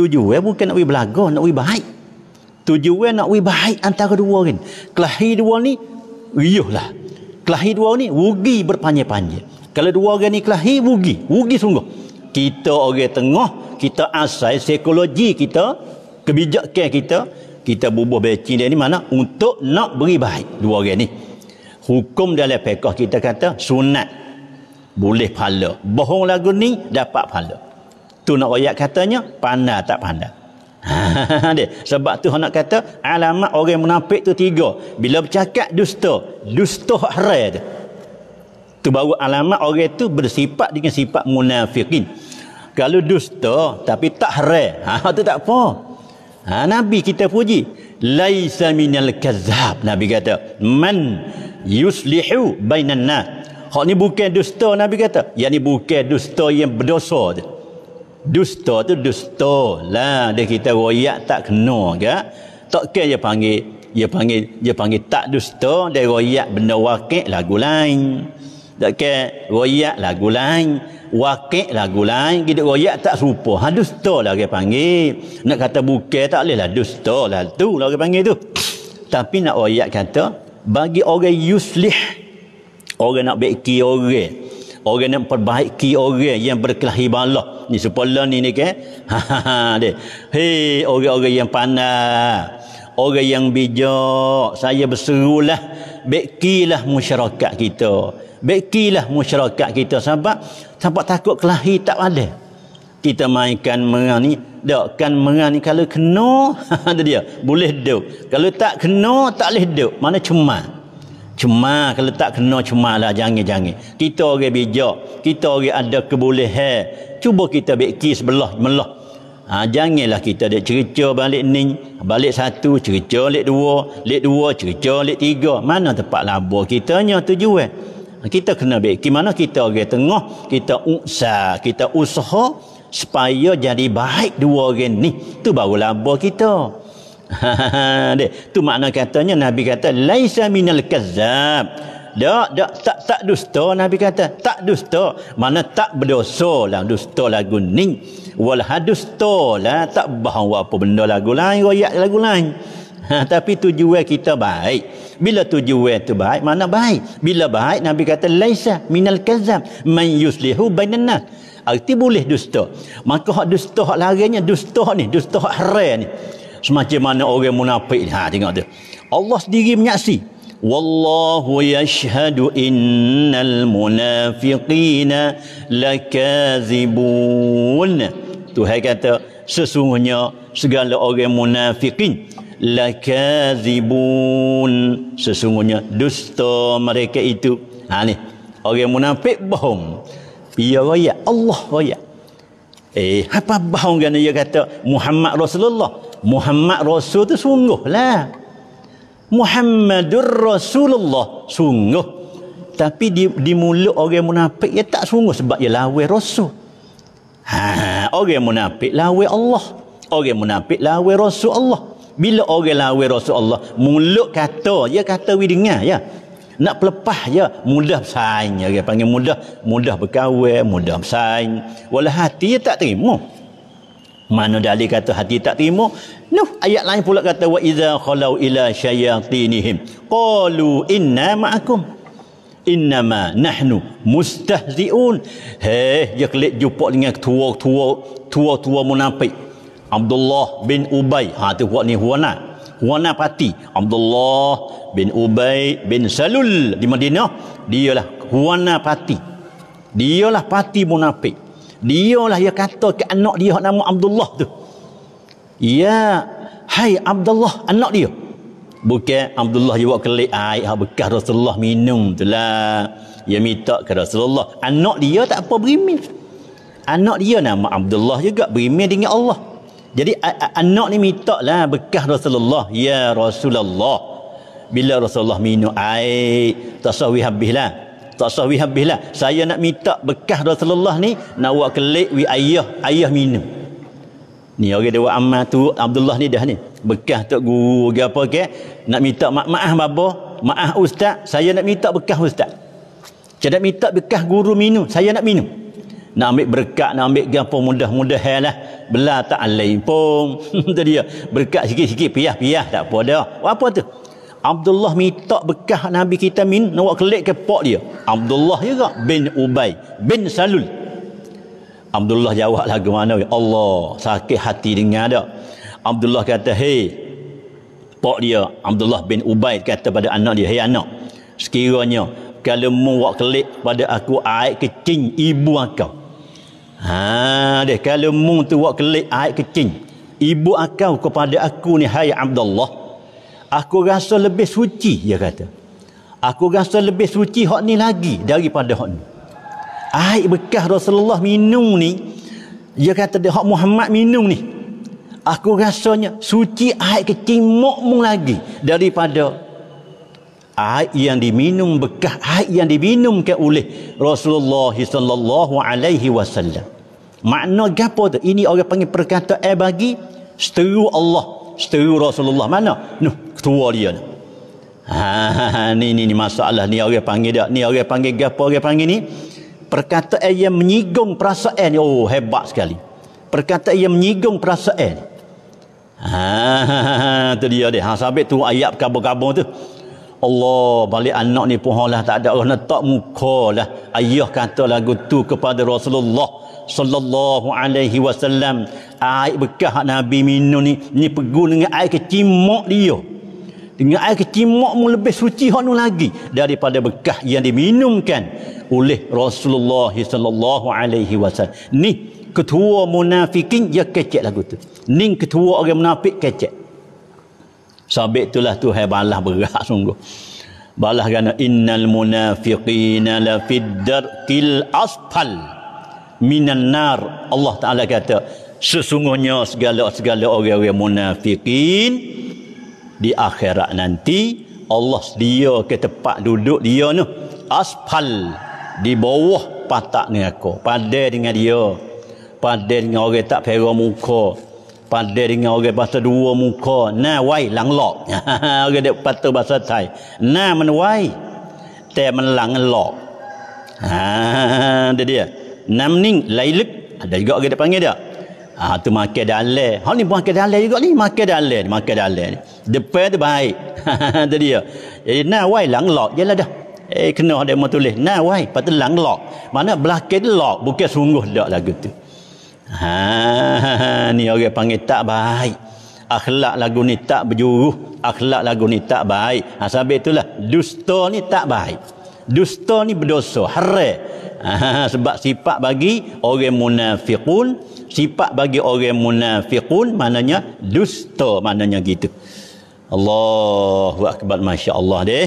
tujuan bukan nak we belaga nak we baik tujuan nak we baik antara dua kan kelahi dua ni riuh lah kelahi dua ni rugi berpanjang-panjang kalau dua orang ni kelahi rugi rugi sungguh kita orang tengah kita asal psikologi kita kebijakan kita kita bubuh becing dia ni mana untuk nak beri baik dua orang ni hukum dalam fiqh kita kata sunat boleh pahala bohong lagu ni dapat pahala tu nak ayat katanya pandai tak pandai [laughs] sebab tu nak kata alamat orang munafik tu tiga bila bercakap dusta dusta haram tu tu baru alamat orang tu bersifat dengan sifat munafikin kalau dusta tapi tak haram ha tu tak apa ha, nabi kita puji laisa minal kazzab nabi kata man yuslihu bainan nas hak ni bukan dusta nabi kata yang ni bukan dusta yang berdosa je dusta tu dusta lah dia kita royak tak kena ke tak kira dia panggil dia panggil dia panggil tak dusta dia royak benda wakil lagu lain tak ke royak lagu lain wakil lagu lain kita royak tak serupa ha dusta lah dia panggil nak kata buka tak boleh lah dusta lah tu lah dia panggil tu tapi nak royak kata bagi orang yuslih orang nak beki orang orang yang perbaiki orang yang berkelahi bala ni sepala ni ni ke kan? [laughs] ha ha ha de. hei orang-orang yang pandai orang yang bijak saya berserulah baikilah masyarakat kita bekilah masyarakat kita sebab sebab takut kelahi tak ada kita mainkan mengani dak kan mengani kalau kena [laughs] ada dia boleh duk kalau tak kena tak boleh duk mana cuma cuma kalau tak kena cuma lah jangan-jangan kita orang bijak kita orang ada kebolehan cuba kita beki sebelah melah Ha, janganlah kita dia cerita balik ni balik satu cerita balik dua balik dua cerita balik tiga mana tempat labur kita hanya tujuan eh? kita kena baik gimana kita orang tengah kita usah kita usaha supaya jadi baik dua orang ni tu baru laba kita [laughs] dek tu makna katanya nabi kata laisa minal kazzab dak dak tak tak dusta nabi kata tak dusta mana tak berdosa lah dusta lagu ni wal hadusta lah, tak bahawa apa benda lagu lain royak lagu lain. Ha, tapi tujuan kita baik. Bila tujuan itu baik, mana baik? Bila baik, Nabi kata, Laisa minal kazam, man yuslihu bainanat. Arti boleh dusta. Maka hak dusta, hak larinya dusta ni, dusta hak haram ni. Semacam mana orang munafik ni. Ha, tengok tu. Allah sendiri menyaksi. Wallahu yashhadu innal munafiqina lakazibun. Tuhan kata, sesungguhnya segala orang munafikin lakazibun sesungguhnya dusta mereka itu ha ni orang munafik bohong ya raya Allah raya eh apa bohong kan dia kata Muhammad Rasulullah Muhammad Rasul tu sungguh lah Muhammadur Rasulullah sungguh tapi di, di mulut orang munafik dia tak sungguh sebab dia lawai Rasul ha, orang munafik lawai Allah orang munafik lawai Rasul Allah bila orang lawan Rasulullah mulut kata ya kata we dengar ya nak pelepah ya mudah bersaing ya panggil mudah mudah berkawin mudah bersaing walau hati ya tak terima mana dalil kata hati tak terima nuh ayat lain pula kata wa idza khalau ila syayatinihim qalu inna ma'akum innama nahnu mustahzi'un heh dia kelik jumpa dengan tua-tua tua-tua munafik Abdullah bin Ubay. Ha tu huwa ni huwa nak. Huwa pati. Abdullah bin Ubay bin Salul di Madinah. Dialah huwa nak pati. Dialah pati munafik. Dialah yang kata ke anak dia nama Abdullah tu. Ya, hai Abdullah anak dia. Bukan Abdullah yang buat kelik air yang bekas Rasulullah minum tu lah. Dia minta ke Rasulullah. Anak dia tak apa berimin. Anak dia nama Abdullah juga berimin dengan Allah. Jadi anak ni minta lah bekas Rasulullah. Ya Rasulullah. Bila Rasulullah minum air. Tak sahwi habis lah. Tak sahwi habis lah. Saya nak minta bekas Rasulullah ni. Nak buat kelik wi ayah. Ayah minum. Ni orang dia buat amal tu. Abdullah ni dah ni. Bekas tak guru ke apa ke. Nak minta ma maaf baba. Maaf ustaz. Saya nak minta bekas ustaz. Saya nak minta bekas guru minum. Saya nak minum nak ambil berkat nak ambil gapo mudah-mudah ya lah bela tak alai pun [laughs] tu dia berkat sikit-sikit piah-piah tak apa dah apa tu Abdullah minta bekah Nabi kita min nak buat kelik ke pok dia Abdullah juga bin Ubay bin Salul Abdullah jawab lagu mana ya Allah sakit hati dengar tak Abdullah kata hey pok dia Abdullah bin Ubay kata pada anak dia hey anak sekiranya kalau mu buat kelik pada aku air kecing ibu kau Ha deh kalau mung tu buat kelik air kecing. Ibu akau kepada aku ni hai Abdullah. Aku rasa lebih suci dia kata. Aku rasa lebih suci hak ni lagi daripada hak ni. Air bekas Rasulullah minum ni dia kata dia hak Muhammad minum ni. Aku rasanya suci kecil mok makmum lagi daripada air yang diminum bekas air yang diminumkan oleh Rasulullah sallallahu alaihi wasallam. Makna gapo tu? Ini orang panggil perkataan bagi seteru Allah, seteru Rasulullah. Mana? Noh, ketua dia ni. Ha, [laughs] ni ni ni masalah ni orang panggil dia, ni orang panggil gapo orang panggil ni? Perkataan yang menyinggung perasaan Oh, hebat sekali. Perkataan yang menyinggung perasaan ni. Ha, [laughs] tu dia dia. Ha, sabit tu ayat kabur-kabur tu. Allah balik anak ni pun lah tak ada orang nak tak muka lah ayah kata lagu tu kepada Rasulullah sallallahu alaihi wasallam air bekah Nabi minum ni ni pegun dengan air kecimak dia dengan air kecimak mu lebih suci hanu lagi daripada bekah yang diminumkan oleh Rasulullah sallallahu alaihi wasallam ni ketua munafikin ya kecek lagu tu ni ketua orang munafik kecek Sabit itulah Tuhan balas berat [laughs] sungguh. Balas kerana innal munafiqina la fid darqil asfal minan nar. Allah Taala kata, sesungguhnya segala-segala orang-orang munafiqin di akhirat nanti Allah dia ke tempat duduk dia ni asfal di bawah patak ni aku. Padai dengan dia. Padai dengan orang tak pera muka pandai dengan orang bahasa dua muka na wai lang lok [laughs] orang dia patu bahasa thai na men wai te men lang lok ha [laughs] dia dia namning lailik ada juga orang dia panggil dia ha tu makan dalai ha ni buah makan dalai juga ni makan dalai makan dalai depan tu baik [laughs] dia dia jadi na wai lang lok jelah dah eh kena ada mau tulis na wai patu lang lok mana belakang lok bukan sungguh dak lagu tu Ha ni orang panggil tak baik. Akhlak lagu ni tak berjuruh, akhlak lagu ni tak baik. Ha sebab itulah dusta ni tak baik. Dusta ni berdosa, haram. Ha, sebab sifat bagi orang munafiqun, sifat bagi orang munafiqun maknanya dusta, maknanya gitu. Allah akbar masya-Allah deh.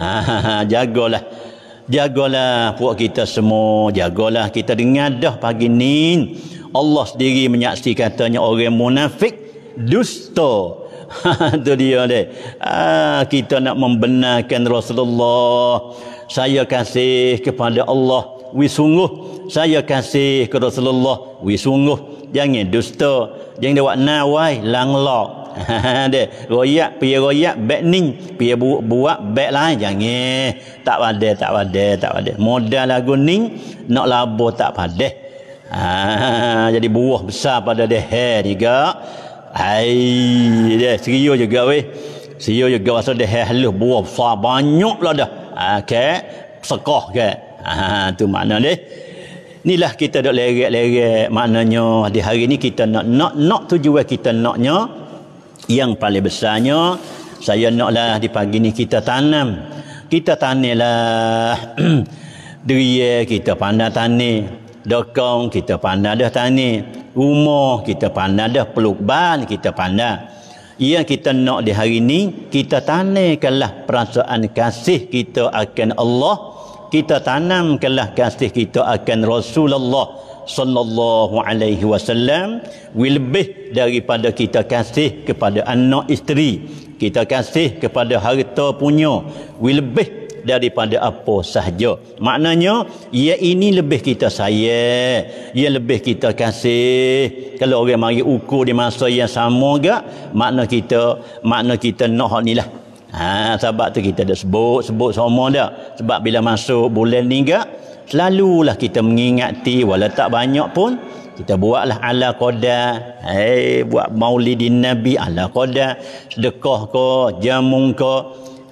Ha, ha, ha jagalah. Jagalah puak kita semua, jagalah kita dengar dah pagi ni. Allah sendiri menyaksikan katanya orang munafik dusta. [laughs] Itu dia ni. Ah, kita nak membenarkan Rasulullah. Saya kasih kepada Allah. Wi sungguh. Saya kasih kepada Rasulullah. Wi sungguh. Jangan dusta. Jangan buat nawai langlok. Ada [laughs] royak, pia royak, bening, pia buat buat bek lain jangan tak padah tak padah tak padah Modal lagu ning nak labuh tak padah Ha, jadi buah besar pada dia juga. Hai, dia serius juga weh. Serius juga pasal dia halus buah besar banyaklah dah. Ha, kek, sekoh kek. Ha, tu makna dia. Inilah kita dok leret-leret maknanya di hari ini kita nak nak nak tujuan kita naknya yang paling besarnya saya naklah di pagi ni kita tanam. Kita tanilah [clears throat] diri kita pandai tanam. Dokong kita pandang dah tani rumah kita pandang dah pelukban kita pandang ia kita nak di hari ini kita tanamkanlah perasaan kasih kita akan Allah kita tanamkanlah kasih kita akan Rasulullah sallallahu alaihi wasallam lebih daripada kita kasih kepada anak isteri kita kasih kepada harta punya lebih daripada apa sahaja. Maknanya, ia ini lebih kita sayang. Ia lebih kita kasih. Kalau orang mari ukur di masa yang sama juga, makna kita, makna kita nak ni lah. Ha, sebab tu kita dah sebut, sebut semua dah. Sebab bila masuk bulan ni juga, selalulah kita mengingati, walau tak banyak pun, kita buatlah ala qadar hey, buat maulidin nabi ala qadar sedekah ke jamung ke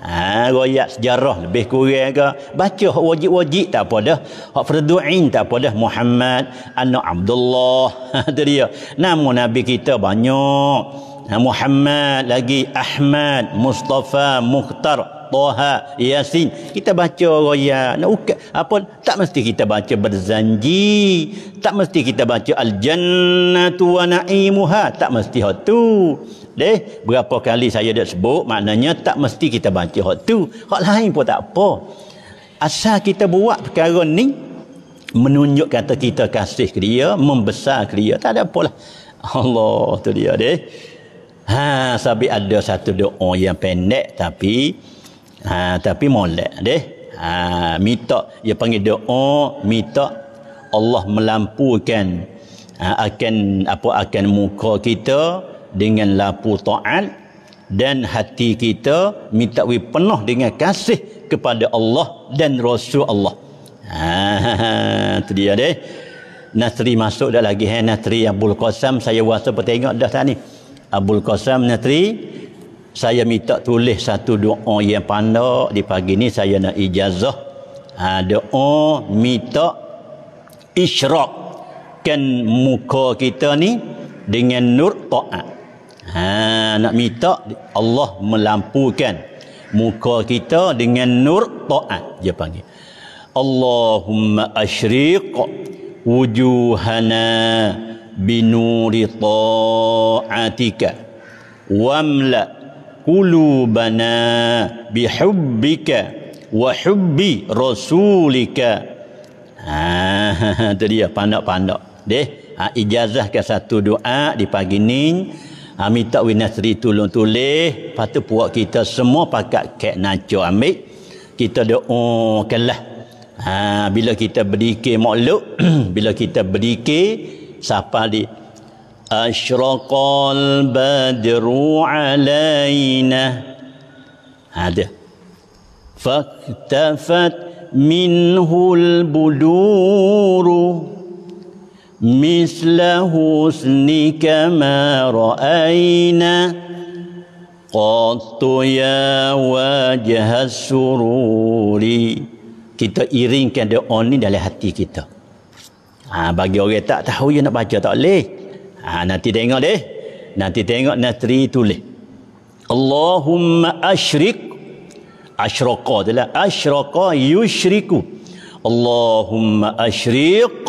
Ha, royak sejarah lebih kurang ke baca hak wajib-wajib tak apa dah hak fardhu ain tak apa dah Muhammad anak Abdullah ha, tu dia nama nabi kita banyak ha, Muhammad lagi Ahmad Mustafa Mukhtar Taha Yasin kita baca royak nak ukat apa tak mesti kita baca berzanji tak mesti kita baca al jannatu wa na'imuha tak mesti hak tu Deh, berapa kali saya dah sebut, maknanya tak mesti kita baca hak tu. Hak lain pun tak apa. Asal kita buat perkara ni, menunjuk kata kita kasih ke dia, membesar ke dia, tak ada apa Allah tu dia deh. Ha, sabi ada satu doa yang pendek tapi ha, tapi molek deh. Ha, minta dia panggil doa, minta Allah melampukan ha, akan apa akan muka kita dengan lapu ta'at dan hati kita minta we penuh dengan kasih kepada Allah dan Rasul Allah. Ha, [laughs] dia deh. Nasri masuk dah lagi hai eh, Nasri Abdul Qasam saya rasa pertengok dah tadi. Abdul Qasam Nasri saya minta tulis satu doa yang pandak di pagi ni saya nak ijazah. Ha, doa minta isyrak kan muka kita ni dengan nur ta'at. Ha, nak minta Allah melampukan muka kita dengan nur taat dia panggil. Allahumma ashriq wujuhana binuri ta'atika wamla qulubana bihubbika wa hubbi rasulika ha [laughs] tadi ya pandak-pandak deh ha, ijazahkan satu doa di pagi ni Amin ah, tak winas seri tulung tulis. Lepas puak kita semua pakat kek naco amin. Kita doa oh, kelah. Kan ha, ah, bila kita berdikir makhluk. [clears throat] bila kita berdikir. Siapa di Asyraqal badru alaina, Ada. Ah, Faktafat minhul buduru. minhul buduru. Mislahu حسنك ما راينا Qat'u ya wajah sururi. kita iringkan doa ni dalam hati kita. Ha, bagi orang yang tak tahu yang nak baca tak boleh. Ha, nanti tengok deh. Nanti tengok nasri tulis. Allahumma asyrik asyraqa dia lah. Asyraqa yushriku. Allahumma asyriq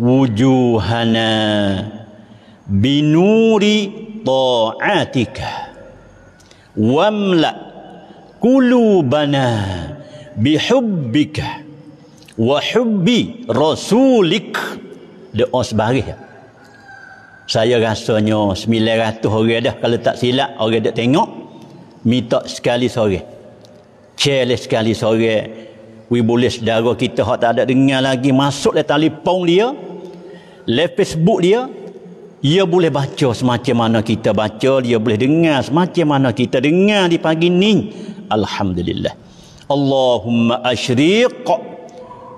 wujuhana binuri ta'atika wamla kulubana bihubbika wa hubbi rasulik doa sebarih saya rasanya 900 orang dah kalau tak silap orang dah tengok minta sekali sore challenge sekali sore we boleh saudara kita hak tak ada dengar lagi masuk dari telefon dia le Facebook dia dia boleh baca semacam mana kita baca dia boleh dengar semacam mana kita dengar di pagi ni alhamdulillah Allahumma asyriq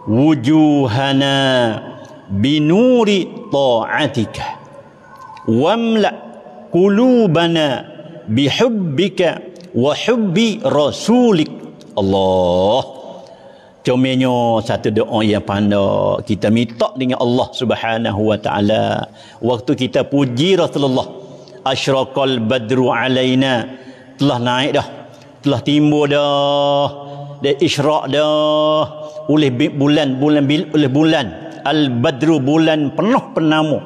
wujuhana binuri ta'atika wamla qulubana bihubbika wa hubbi rasulik Allah Cumanya satu doa yang pandai kita minta dengan Allah Subhanahu wa taala waktu kita puji Rasulullah asyraqal badru alaina telah naik dah telah timbul dah dan isyraq dah oleh bulan bulan oleh bulan al badru bulan penuh penamu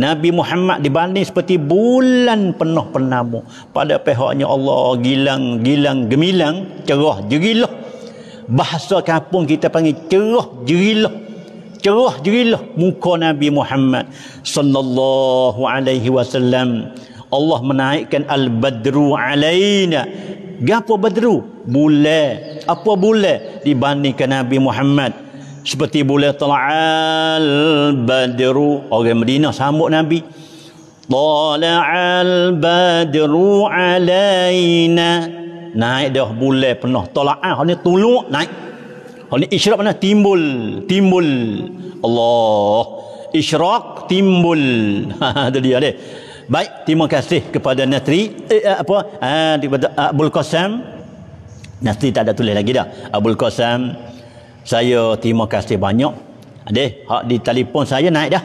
Nabi Muhammad dibanding seperti bulan penuh penamu pada pihaknya Allah gilang gilang gemilang cerah jerilah bahasa kampung kita panggil ceroh jerilah ceroh jerilah muka Nabi Muhammad sallallahu alaihi wasallam Allah menaikkan al-badru alaina gapo badru bulan apa bulan dibandingkan Nabi Muhammad seperti bulan tala'al badru orang Madinah sambut Nabi tala'al badru alaina naik dah bulan penuh tolaan ah, hari ni tuluk naik hari ni isyrak mana timbul timbul Allah isyrak timbul [laughs] ha dia ni baik terima kasih kepada Natri eh, eh, apa ha, ah, kepada Abdul Qasam Natri tak ada tulis lagi dah Abdul Qasam saya terima kasih banyak adik hak di telefon saya naik dah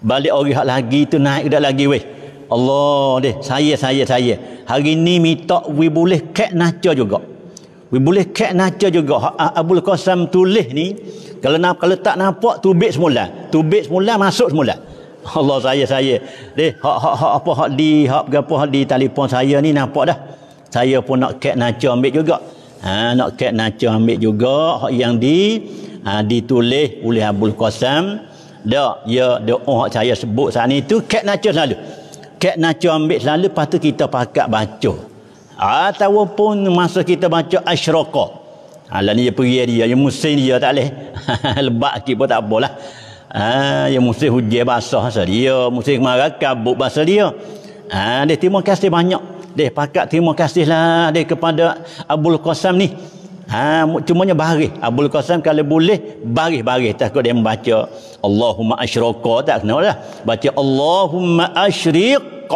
balik orang lagi tu naik dah lagi weh Allah deh saya saya saya hari ni minta we boleh kek naca juga we boleh kek naca juga ha, ha, Abdul Qasim tulis ni kalau nak kalau tak nampak tubik semula tubik semula masuk semula Allah saya saya deh hak hak hak apa hak di hak apa hak di telefon saya ni nampak dah saya pun nak kek naca ambil juga ha nak kek naca ambil juga hak yang di ha, ditulis oleh Abdul Qasim dak ya oh hak saya sebut saat ni tu kek naca selalu kat naco ambil selalu lepas tu kita pakat baca ataupun masa kita baca asyraqa ala ni dia pergi dia yang musim dia tak leh [laughs] lebak sikit pun tak apalah ah ha, yang musim hujan basah saja dia musim kemarau kabut basah dia ah ha, dia terima kasih banyak dia pakat terima kasihlah dia kepada Abdul Qasim ni Ha, cumanya baris. Abul Qasim kalau boleh, baris-baris. Takut dia membaca Allahumma ashroqa. Tak kenal lah. Baca Allahumma ashriq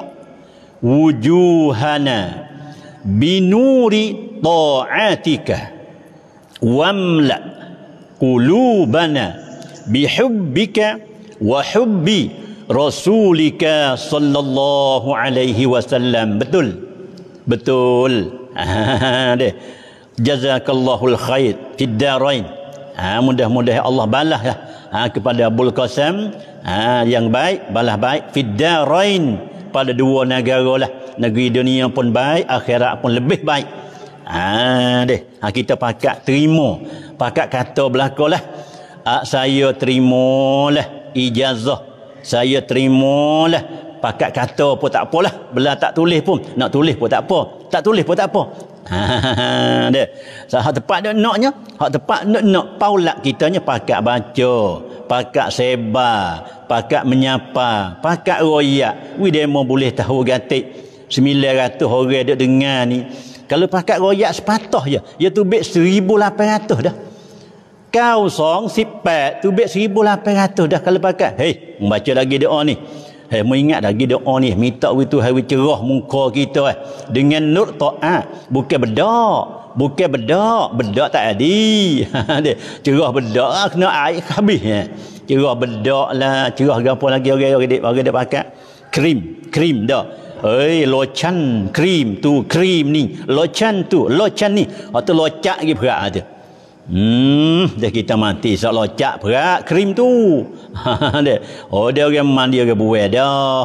wujuhana binuri ta'atika wamla qulubana bihubbika wa hubbi rasulika sallallahu alaihi wasallam. Betul. Betul. Ha, [laughs] deh jazakallahul khair fid darain ha mudah-mudahan Allah balaslah ha kepada Abdul Qasim ha yang baik balas baik fid darain pada dua negara lah negeri dunia pun baik akhirat pun lebih baik ha deh ha kita pakat terima pakat kata berlaku lah ha, saya terima lah ijazah saya terima lah pakat kata pun tak apalah belah tak tulis pun nak tulis pun tak apa tak tulis pun tak apa ha, [laughs] dia. So, hak tepat dia noknya, hak tepat nak nak paulak kitanya pakak baca, pakak sebar, pakak menyapa, pakak royak. dia demo boleh tahu gatik 900 orang dia dengar ni. Kalau pakak royak sepatah je, dia tu bet 1800 dah. Kau song sipat tu bet 1800 dah kalau pakak. Hei, membaca lagi doa ni. Hai mu ingat lagi doa ni minta we tu hai cerah muka kita eh. Dengan nur taat bukan bedak. Bukan bedak, bedak tak ada. [laughs] Dia cerah bedak ah, kena air habis eh. Cerah bedak lah, cerah gapo lagi orang okay, okay, orang dia pakai krim, krim dah. Hei, lochan krim tu, krim ni, lochan tu, lochan ni. Atau locak lagi berat dia. Hmm, dah kita mati sok locak perak krim tu. Ha [laughs] Oh dia orang mandi orang buai dah.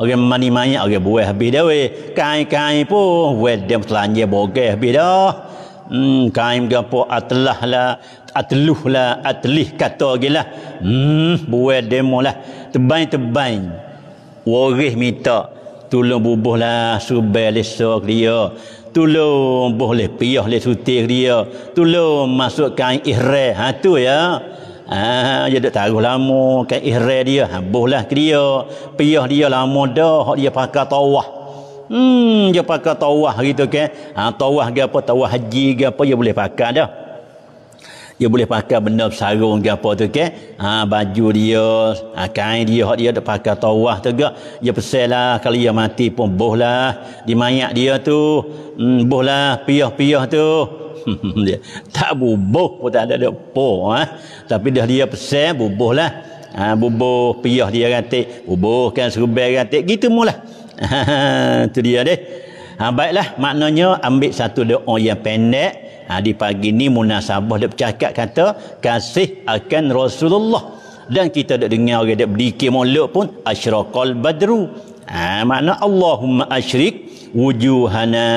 Orang mandi mayat orang buai habis dah weh. Kain-kain pun buai dia selanjang bogeh habis dah. Hmm, kain gapo atlah lah, atluh lah, atlih kata gilah. Hmm, buai demo lah. Tebain-tebain. Waris minta tolong bubuhlah subel lesok dia tolong boleh piyah le sutir dia tolong masukkan ihram ha tu ya Ah, dia dah taruh lama kan ihram dia habuhlah ke dia piyah dia lama dah dia pakai tawah hmm dia pakai tawah gitu kan ha tawah ke apa tawah haji ke apa dia boleh pakai dah dia boleh pakai benda sarung ke apa tu ke ha, baju dia ha, kain dia hak dia tak pakai tawah tu ke dia pesel lah kalau dia mati pun boh lah di mayat dia tu hmm, boh lah piah-piah tu [laughs] dia, tak bubuh pun tak ada dia po. ha? tapi dah dia pesel bubuh lah ha, bubuh piah dia rati bubuh kan serubai rati gitu mulah [laughs] tu dia deh ha, baiklah maknanya ambil satu doa yang pendek Ha, di pagi ni munasabah dia bercakap kata kasih akan Rasulullah dan kita dah dengar orang dia berdikir molek pun asyraqal badru ha, makna Allahumma asyrik wujuhana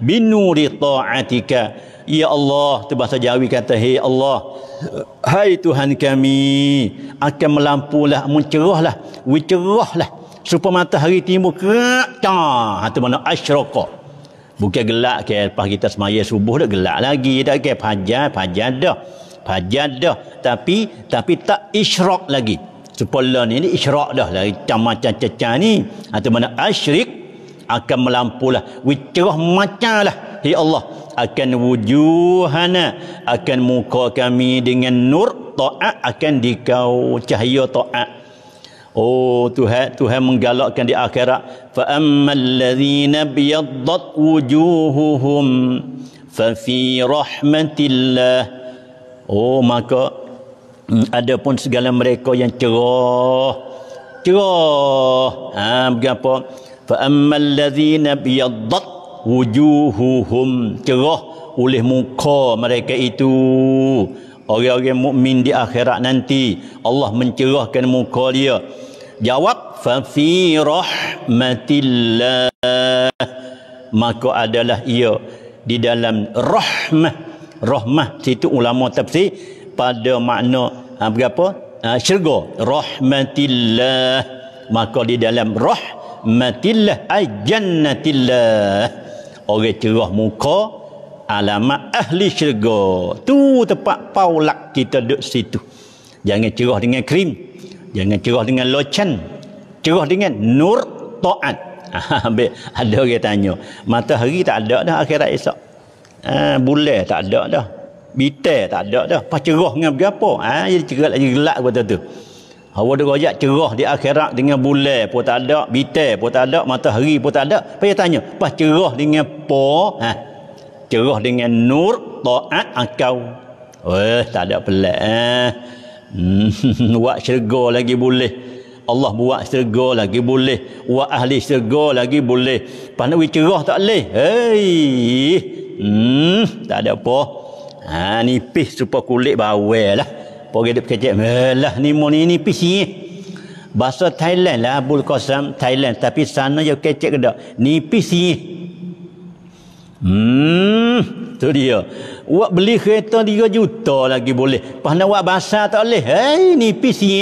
binuri ta'atika Ya Allah tu bahasa Jawi kata Hei Allah hai Tuhan kami akan melampulah mencerahlah wicerahlah supaya matahari timur kerak ha, tu mana asyraqah Bukan gelak ke lepas kita semaya subuh dah gelak lagi Dah ke pajar pajar dah. Pajar dah tapi tapi tak isyrak lagi. Supaya ni ni isyrak dah lah macam macam caca ni atau mana asyrik akan melampulah wicerah macam lah ya Allah akan wujuhana akan muka kami dengan nur ta'at akan dikau cahaya ta'at Oh Tuhan, Tuhan menggalakkan di akhirat. Fa ammal ladzina biyaddat wujuhuhum fa fi rahmatillah. Oh maka mm, ada pun segala mereka yang cerah. Cerah. Ha begapo? Fa ammal ladzina biyaddat wujuhuhum cerah oleh muka mereka itu orang-orang mukmin di akhirat nanti Allah mencerahkan muka dia jawab fa fi rahmatillah maka adalah ia di dalam rahmah rahmah situ ulama tafsir pada makna ha, berapa ha, syurga rahmatillah maka di dalam rahmatillah ai jannatillah orang cerah muka alamat ahli syurga tu tempat paulak kita duduk situ jangan cerah dengan krim jangan cerah dengan lochan cerah dengan nur taat ambil [laughs] ada orang tanya matahari tak ada dah akhirat esok ah ha, bulan tak ada dah bitai tak ada dah pas cerah dengan berapa ah ha, jadi cerah lagi gelak kata tu Awak dia rojak cerah di akhirat dengan bulan pun tak ada, bitai pun tak ada, matahari pun tak ada. Payah tanya, pas cerah dengan apa? Ha? cerah dengan nur taat engkau. eh tak ada pelak eh. Hmm, [laughs] buat syurga lagi boleh. Allah buat syurga lagi boleh. Buat ahli syurga lagi boleh. Pandu we cerah tak leh. Hei. Hmm, tak ada apa. Ha nipis serupa kulit bawel lah. Pok gedek kecek. Lah ni mo ni nipis ni. Bahasa Thailand lah Abul Qasam Thailand tapi sana jauh kecek gedak. Nipis ni. Pisih. Hmm, tu dia. Awak beli kereta 3 juta lagi boleh. Pas nak awak basah tak boleh. Hei, nipis ni.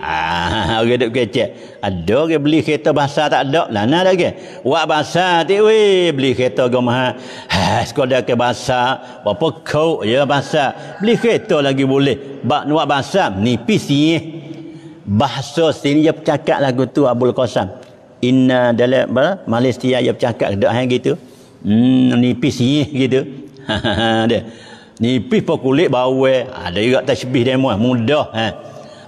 Ah, orang duk kecek. Ada orang beli kereta bahasa tak ada. Lah, nak ada ke? Awak basah tu, weh, beli kereta ah, ke mahal. Haa, sekolah ke bahasa. Berapa kau, ya bahasa. Beli kereta lagi boleh. Bak nak basah, nipis ni. Bahasa sini, dia bercakap lagu tu, Abdul Qasam. Inna dalam Malaysia yang bercakap dah yang gitu. Hmm, nipis nyih gitu. Ada. [laughs] nipis pa kulit bau eh. Ada juga tasbih dia muah eh. mudah eh.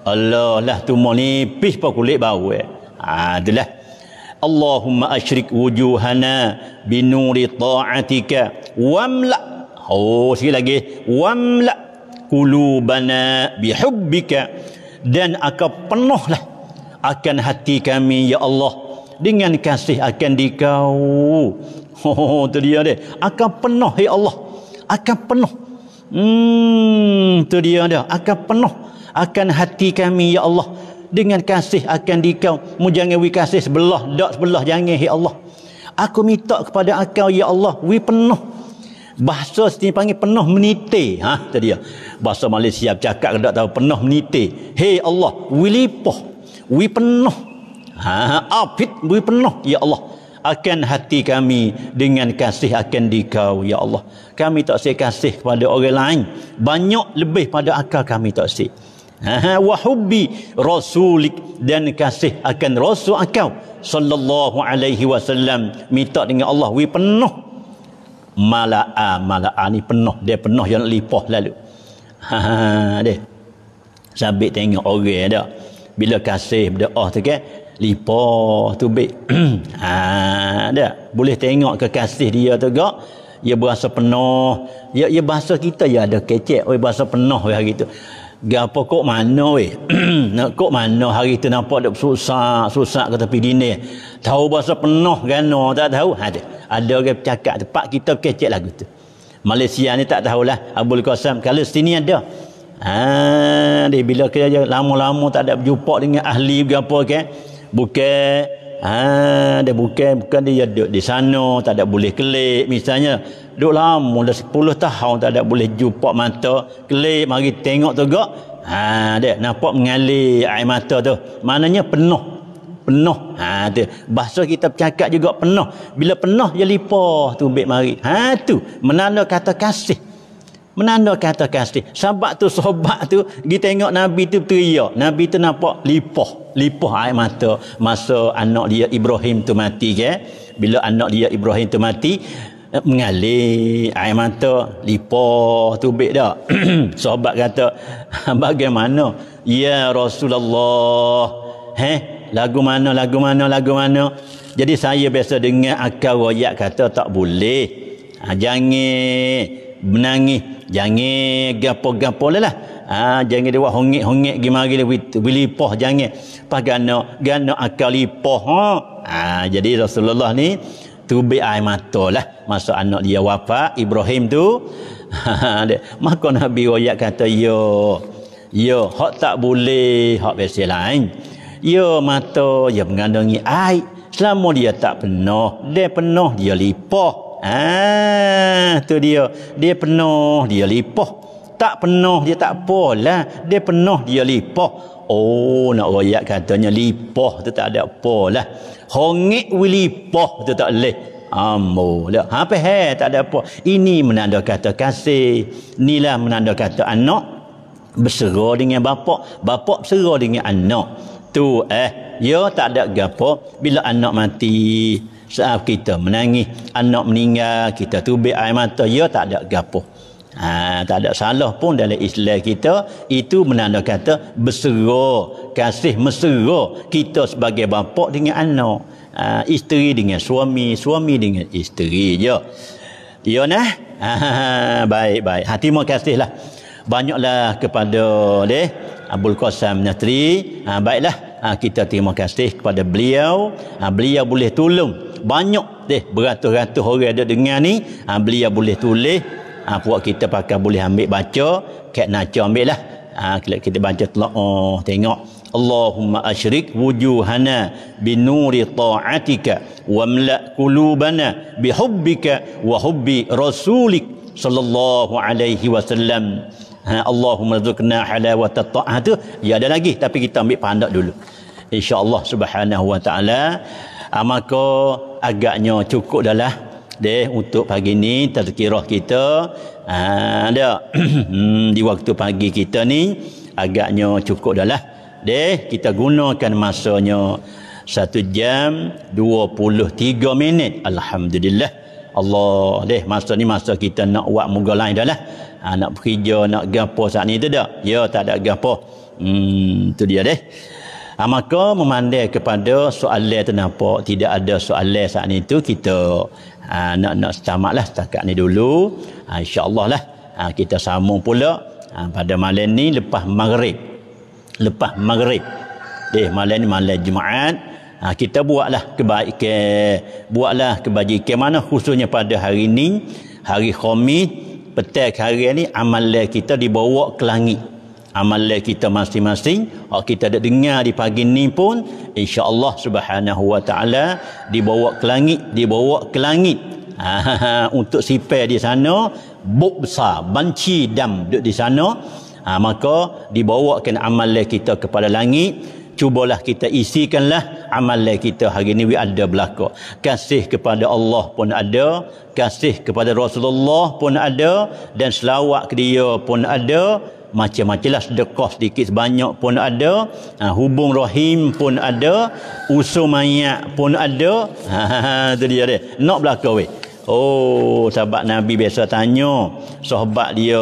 Allah lah tu mau nipis pa kulit bau eh. Ha, adalah. Allahumma asyrik wujuhana binuri ta'atika wamla oh sikit lagi wamla kulubana bihubbika dan akan penuhlah akan hati kami ya Allah dengan kasih akan dikau Oh, tu dia dia. Akan penuh, ya Allah. Akan penuh. Hmm, tu dia dia. Akan penuh. Akan hati kami, ya Allah. Dengan kasih akan dikau. Mu jangan kasih sebelah. dak sebelah, jangan, ya Allah. Aku minta kepada akau, ya Allah. We penuh. Bahasa sini panggil penuh menite. Ha, tu dia. Bahasa Malaysia cakap, tak tahu. Penuh menite. Hey Allah, we lipoh. We penuh. Ha, ha, ha apit, we penuh, Ya Allah akan hati kami dengan kasih akan dikau ya Allah kami tak sekasih kasih kepada orang lain banyak lebih pada akal kami tak sih wa hubbi rasulik dan kasih akan rasul akau sallallahu alaihi wasallam minta dengan Allah we penuh mala'a mala'a ni penuh dia penuh yang lipah lalu ha deh sabit tengok orang ada bila kasih berdoa tu kan lipa tu baik ha, [clears throat] ada boleh tengok kekasih dia tu gak dia berasa penuh ya ya bahasa kita ya ada kecek oi bahasa penuh we ya hari tu gapo kok mano we [clears throat] nak kok mano hari tu nampak dak susah susah ke tepi dini tahu bahasa penuh gano tak tahu ha, ada ada orang bercakap tepat kita kecek lagu tu Malaysia ni tak tahulah Abdul Qasim kalau sini ada Ha, dia bila kerja lama-lama tak ada berjumpa dengan ahli berapa kan okay? bukan ha dia bukan bukan dia duduk di sana tak ada boleh kelik misalnya duduk lama dah 10 tahun tak ada boleh jumpa mata kelik mari tengok tu gak ha dia nampak mengalir air mata tu maknanya penuh penuh ha tu bahasa kita bercakap juga penuh bila penuh dia lipa tu baik mari ha tu menanda kata kasih Menanda kata sedih. Sahabat tu, sobat tu, pergi tengok Nabi tu teriak. Nabi tu nampak lipoh. Lipoh air mata. Masa anak dia Ibrahim tu mati ke. Eh. Bila anak dia Ibrahim tu mati, eh, mengalir air mata. Lipoh tu baik tak? sobat kata, ah, bagaimana? Ya Rasulullah. Heh, lagu mana, lagu mana, lagu mana? Jadi saya biasa dengar akal rakyat kata tak boleh. Ha, jangan menangis jangan gapo-gapo lah ah ha, jangan dia buat hongik-hongik gimari lah beli poh jangan pas gana gana akal ipoh ha? ha, jadi Rasulullah ni tu be mata lah masa anak dia wafat Ibrahim tu ha, [laughs] maka Nabi Wayat kata yo yo hak tak boleh hak biasa lain yo mata yang mengandungi air selama dia tak penuh dia penuh dia lipoh Ah, tu dia. Dia penuh, dia lipoh. Tak penuh, dia tak apalah. Dia penuh, dia lipoh. Oh, nak royak katanya lipoh, tu tak ada apalah. Hongik wilipah tu tak leh. Ambo, lihat. Apa he? Tak ada apa. Ini menanda kata kasih. Inilah menanda kata anak. Berserah dengan bapak. Bapak berserah dengan anak. Tu eh. yo ya, tak ada gapo. Bila anak mati saat kita menangis anak meninggal kita tubik air mata ya tak ada gapo ha, tak ada salah pun dalam Islam kita itu menanda kata berserah kasih mesra kita sebagai bapak dengan anak ha, isteri dengan suami suami dengan isteri ya ya nah ha, baik baik hati mu kasihlah banyaklah kepada deh Abdul Qasim Nasri ha, baiklah ha, kita terima kasih kepada beliau ha, beliau boleh tolong banyak deh beratus-ratus orang ada dengar ni ha, beliau boleh tulis ha, puak kita pakai boleh ambil baca kat naca ambil lah ha, kita baca telah oh, tengok Allahumma asyrik wujuhana bin nuri ta'atika wa mla kulubana bihubbika wa hubbi rasulik sallallahu alaihi wasallam ha, Allahumma zukna halawat ta'at ya ada lagi tapi kita ambil pandak dulu insyaallah subhanahu wa ta'ala ha, agaknya cukup dah lah deh untuk pagi ni terkirah kita ha, ada [clears throat] hmm, di waktu pagi kita ni agaknya cukup dah lah deh kita gunakan masanya satu jam dua puluh tiga minit Alhamdulillah Allah deh masa ni masa kita nak buat muka lain dah lah ha, nak bekerja nak gapoh saat ni tu tak ya tak ada gapoh, hmm, tu dia deh Ha, maka memandai kepada soalan kenapa tidak ada soalan saat itu kita ha, nak nak lah setakat ni dulu. Ha, InsyaAllah lah ha, kita sambung pula ha, pada malam ni lepas maghrib. Lepas maghrib. Eh malam ni malam Jumaat. Ha, kita buatlah kebaikan. Buatlah kebajikan mana khususnya pada hari ini. Hari Khomis. petak hari ini amalan kita dibawa ke langit amalan kita masing-masing Oh kita dah dengar di pagi ni pun insyaallah subhanahu wa taala dibawa ke langit dibawa ke langit ha, [laughs] untuk sipai di sana buk besar banci dam duduk di sana ha, maka dibawakan amalan kita kepada langit cubalah kita isikanlah amalan kita hari ini we ada belaka kasih kepada Allah pun ada kasih kepada Rasulullah pun ada dan selawat ke dia pun ada macam-macam lah sedekah sedikit sebanyak pun ada ha, hubung rahim pun ada usul mayat pun ada ha, ha, ha dia dia nak berlaku weh oh sahabat Nabi biasa tanya sahabat dia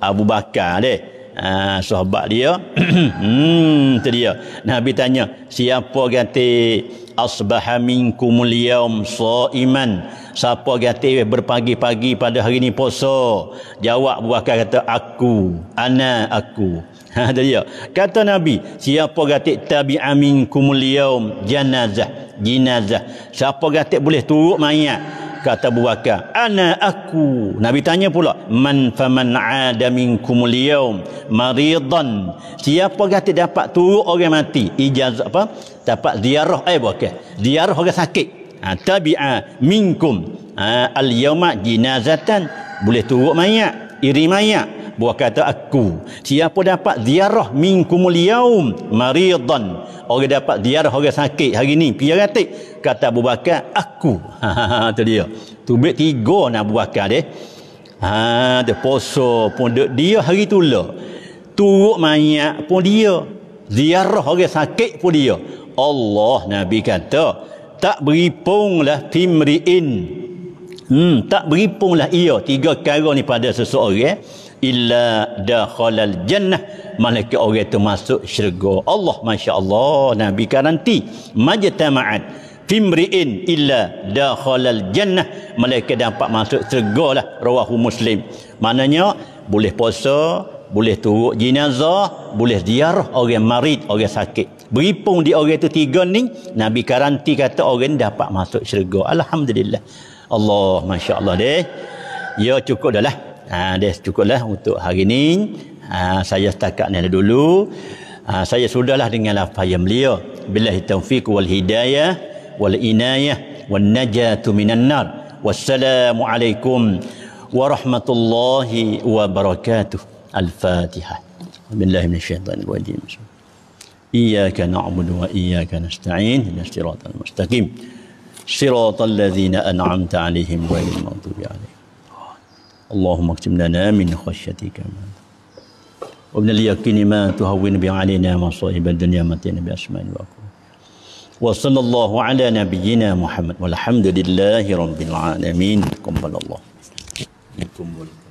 Abu Bakar ha, dia ha, sahabat dia hmm, tu dia Nabi tanya siapa ganti asbaha minkumul yaum saiman siapa gati berpagi-pagi pada hari ini puasa jawab buah kata aku ana aku [laughs] ha dia kata nabi siapa gati tabi aminkumul yaum janazah jinazah siapa gati boleh turuk mayat anaka tabuaka ana aku nabi tanya pula man faman ada minkum liyaum maridan siapa kata dapat turun orang mati ijaz apa dapat ziarah eh bukan ziarah orang sakit ha, tabi'a minkum ha, al yauma jinazatan boleh turun mayat irimaya buah kata aku siapa dapat ziarah minkumul yaum maridan orang dapat ziarah orang sakit hari ni pi ratik kata Abu Bakar aku [laughs] tu dia tu bet tiga nak Abu Bakar deh ha de poso pun de, dia hari tu lah turuk mayat pun dia ziarah orang sakit pun dia Allah Nabi kata tak beripunglah timriin Hmm, tak beripunglah ia tiga perkara ni pada seseorang eh? illa dakhalal jannah malaikat orang itu masuk syurga Allah masya-Allah nabi kan nanti majtama'at fimri'in illa dakhalal jannah malaikat dapat masuk syurga lah rawahu muslim maknanya boleh puasa boleh turut jenazah boleh ziarah orang marid orang sakit beripung di orang itu tiga ni nabi karanti kata orang dapat masuk syurga alhamdulillah Allah Masya Allah deh. Ya cukup dah lah ha, deh, Cukup lah untuk hari ni ha, Saya setakat ni dulu ha, Saya sudahlah dengan apa yang beliau Bila taufiq wal hidayah Wal inayah Wal najatu minan nar Wassalamualaikum Warahmatullahi wabarakatuh Al-Fatihah بالله من الشيطان الرجيم إياك نعبد وإياك نستعين إلى mustaqim. صراط الذين أنعمت عليهم غير المغضوب عليهم اللهم اكتم لنا من خشيتك ومن اليقين ما تهون به علينا مصائب الدنيا متينا بأسماء وأقوالنا وصلى الله على نبينا محمد والحمد لله رب العالمين قبل الله والله.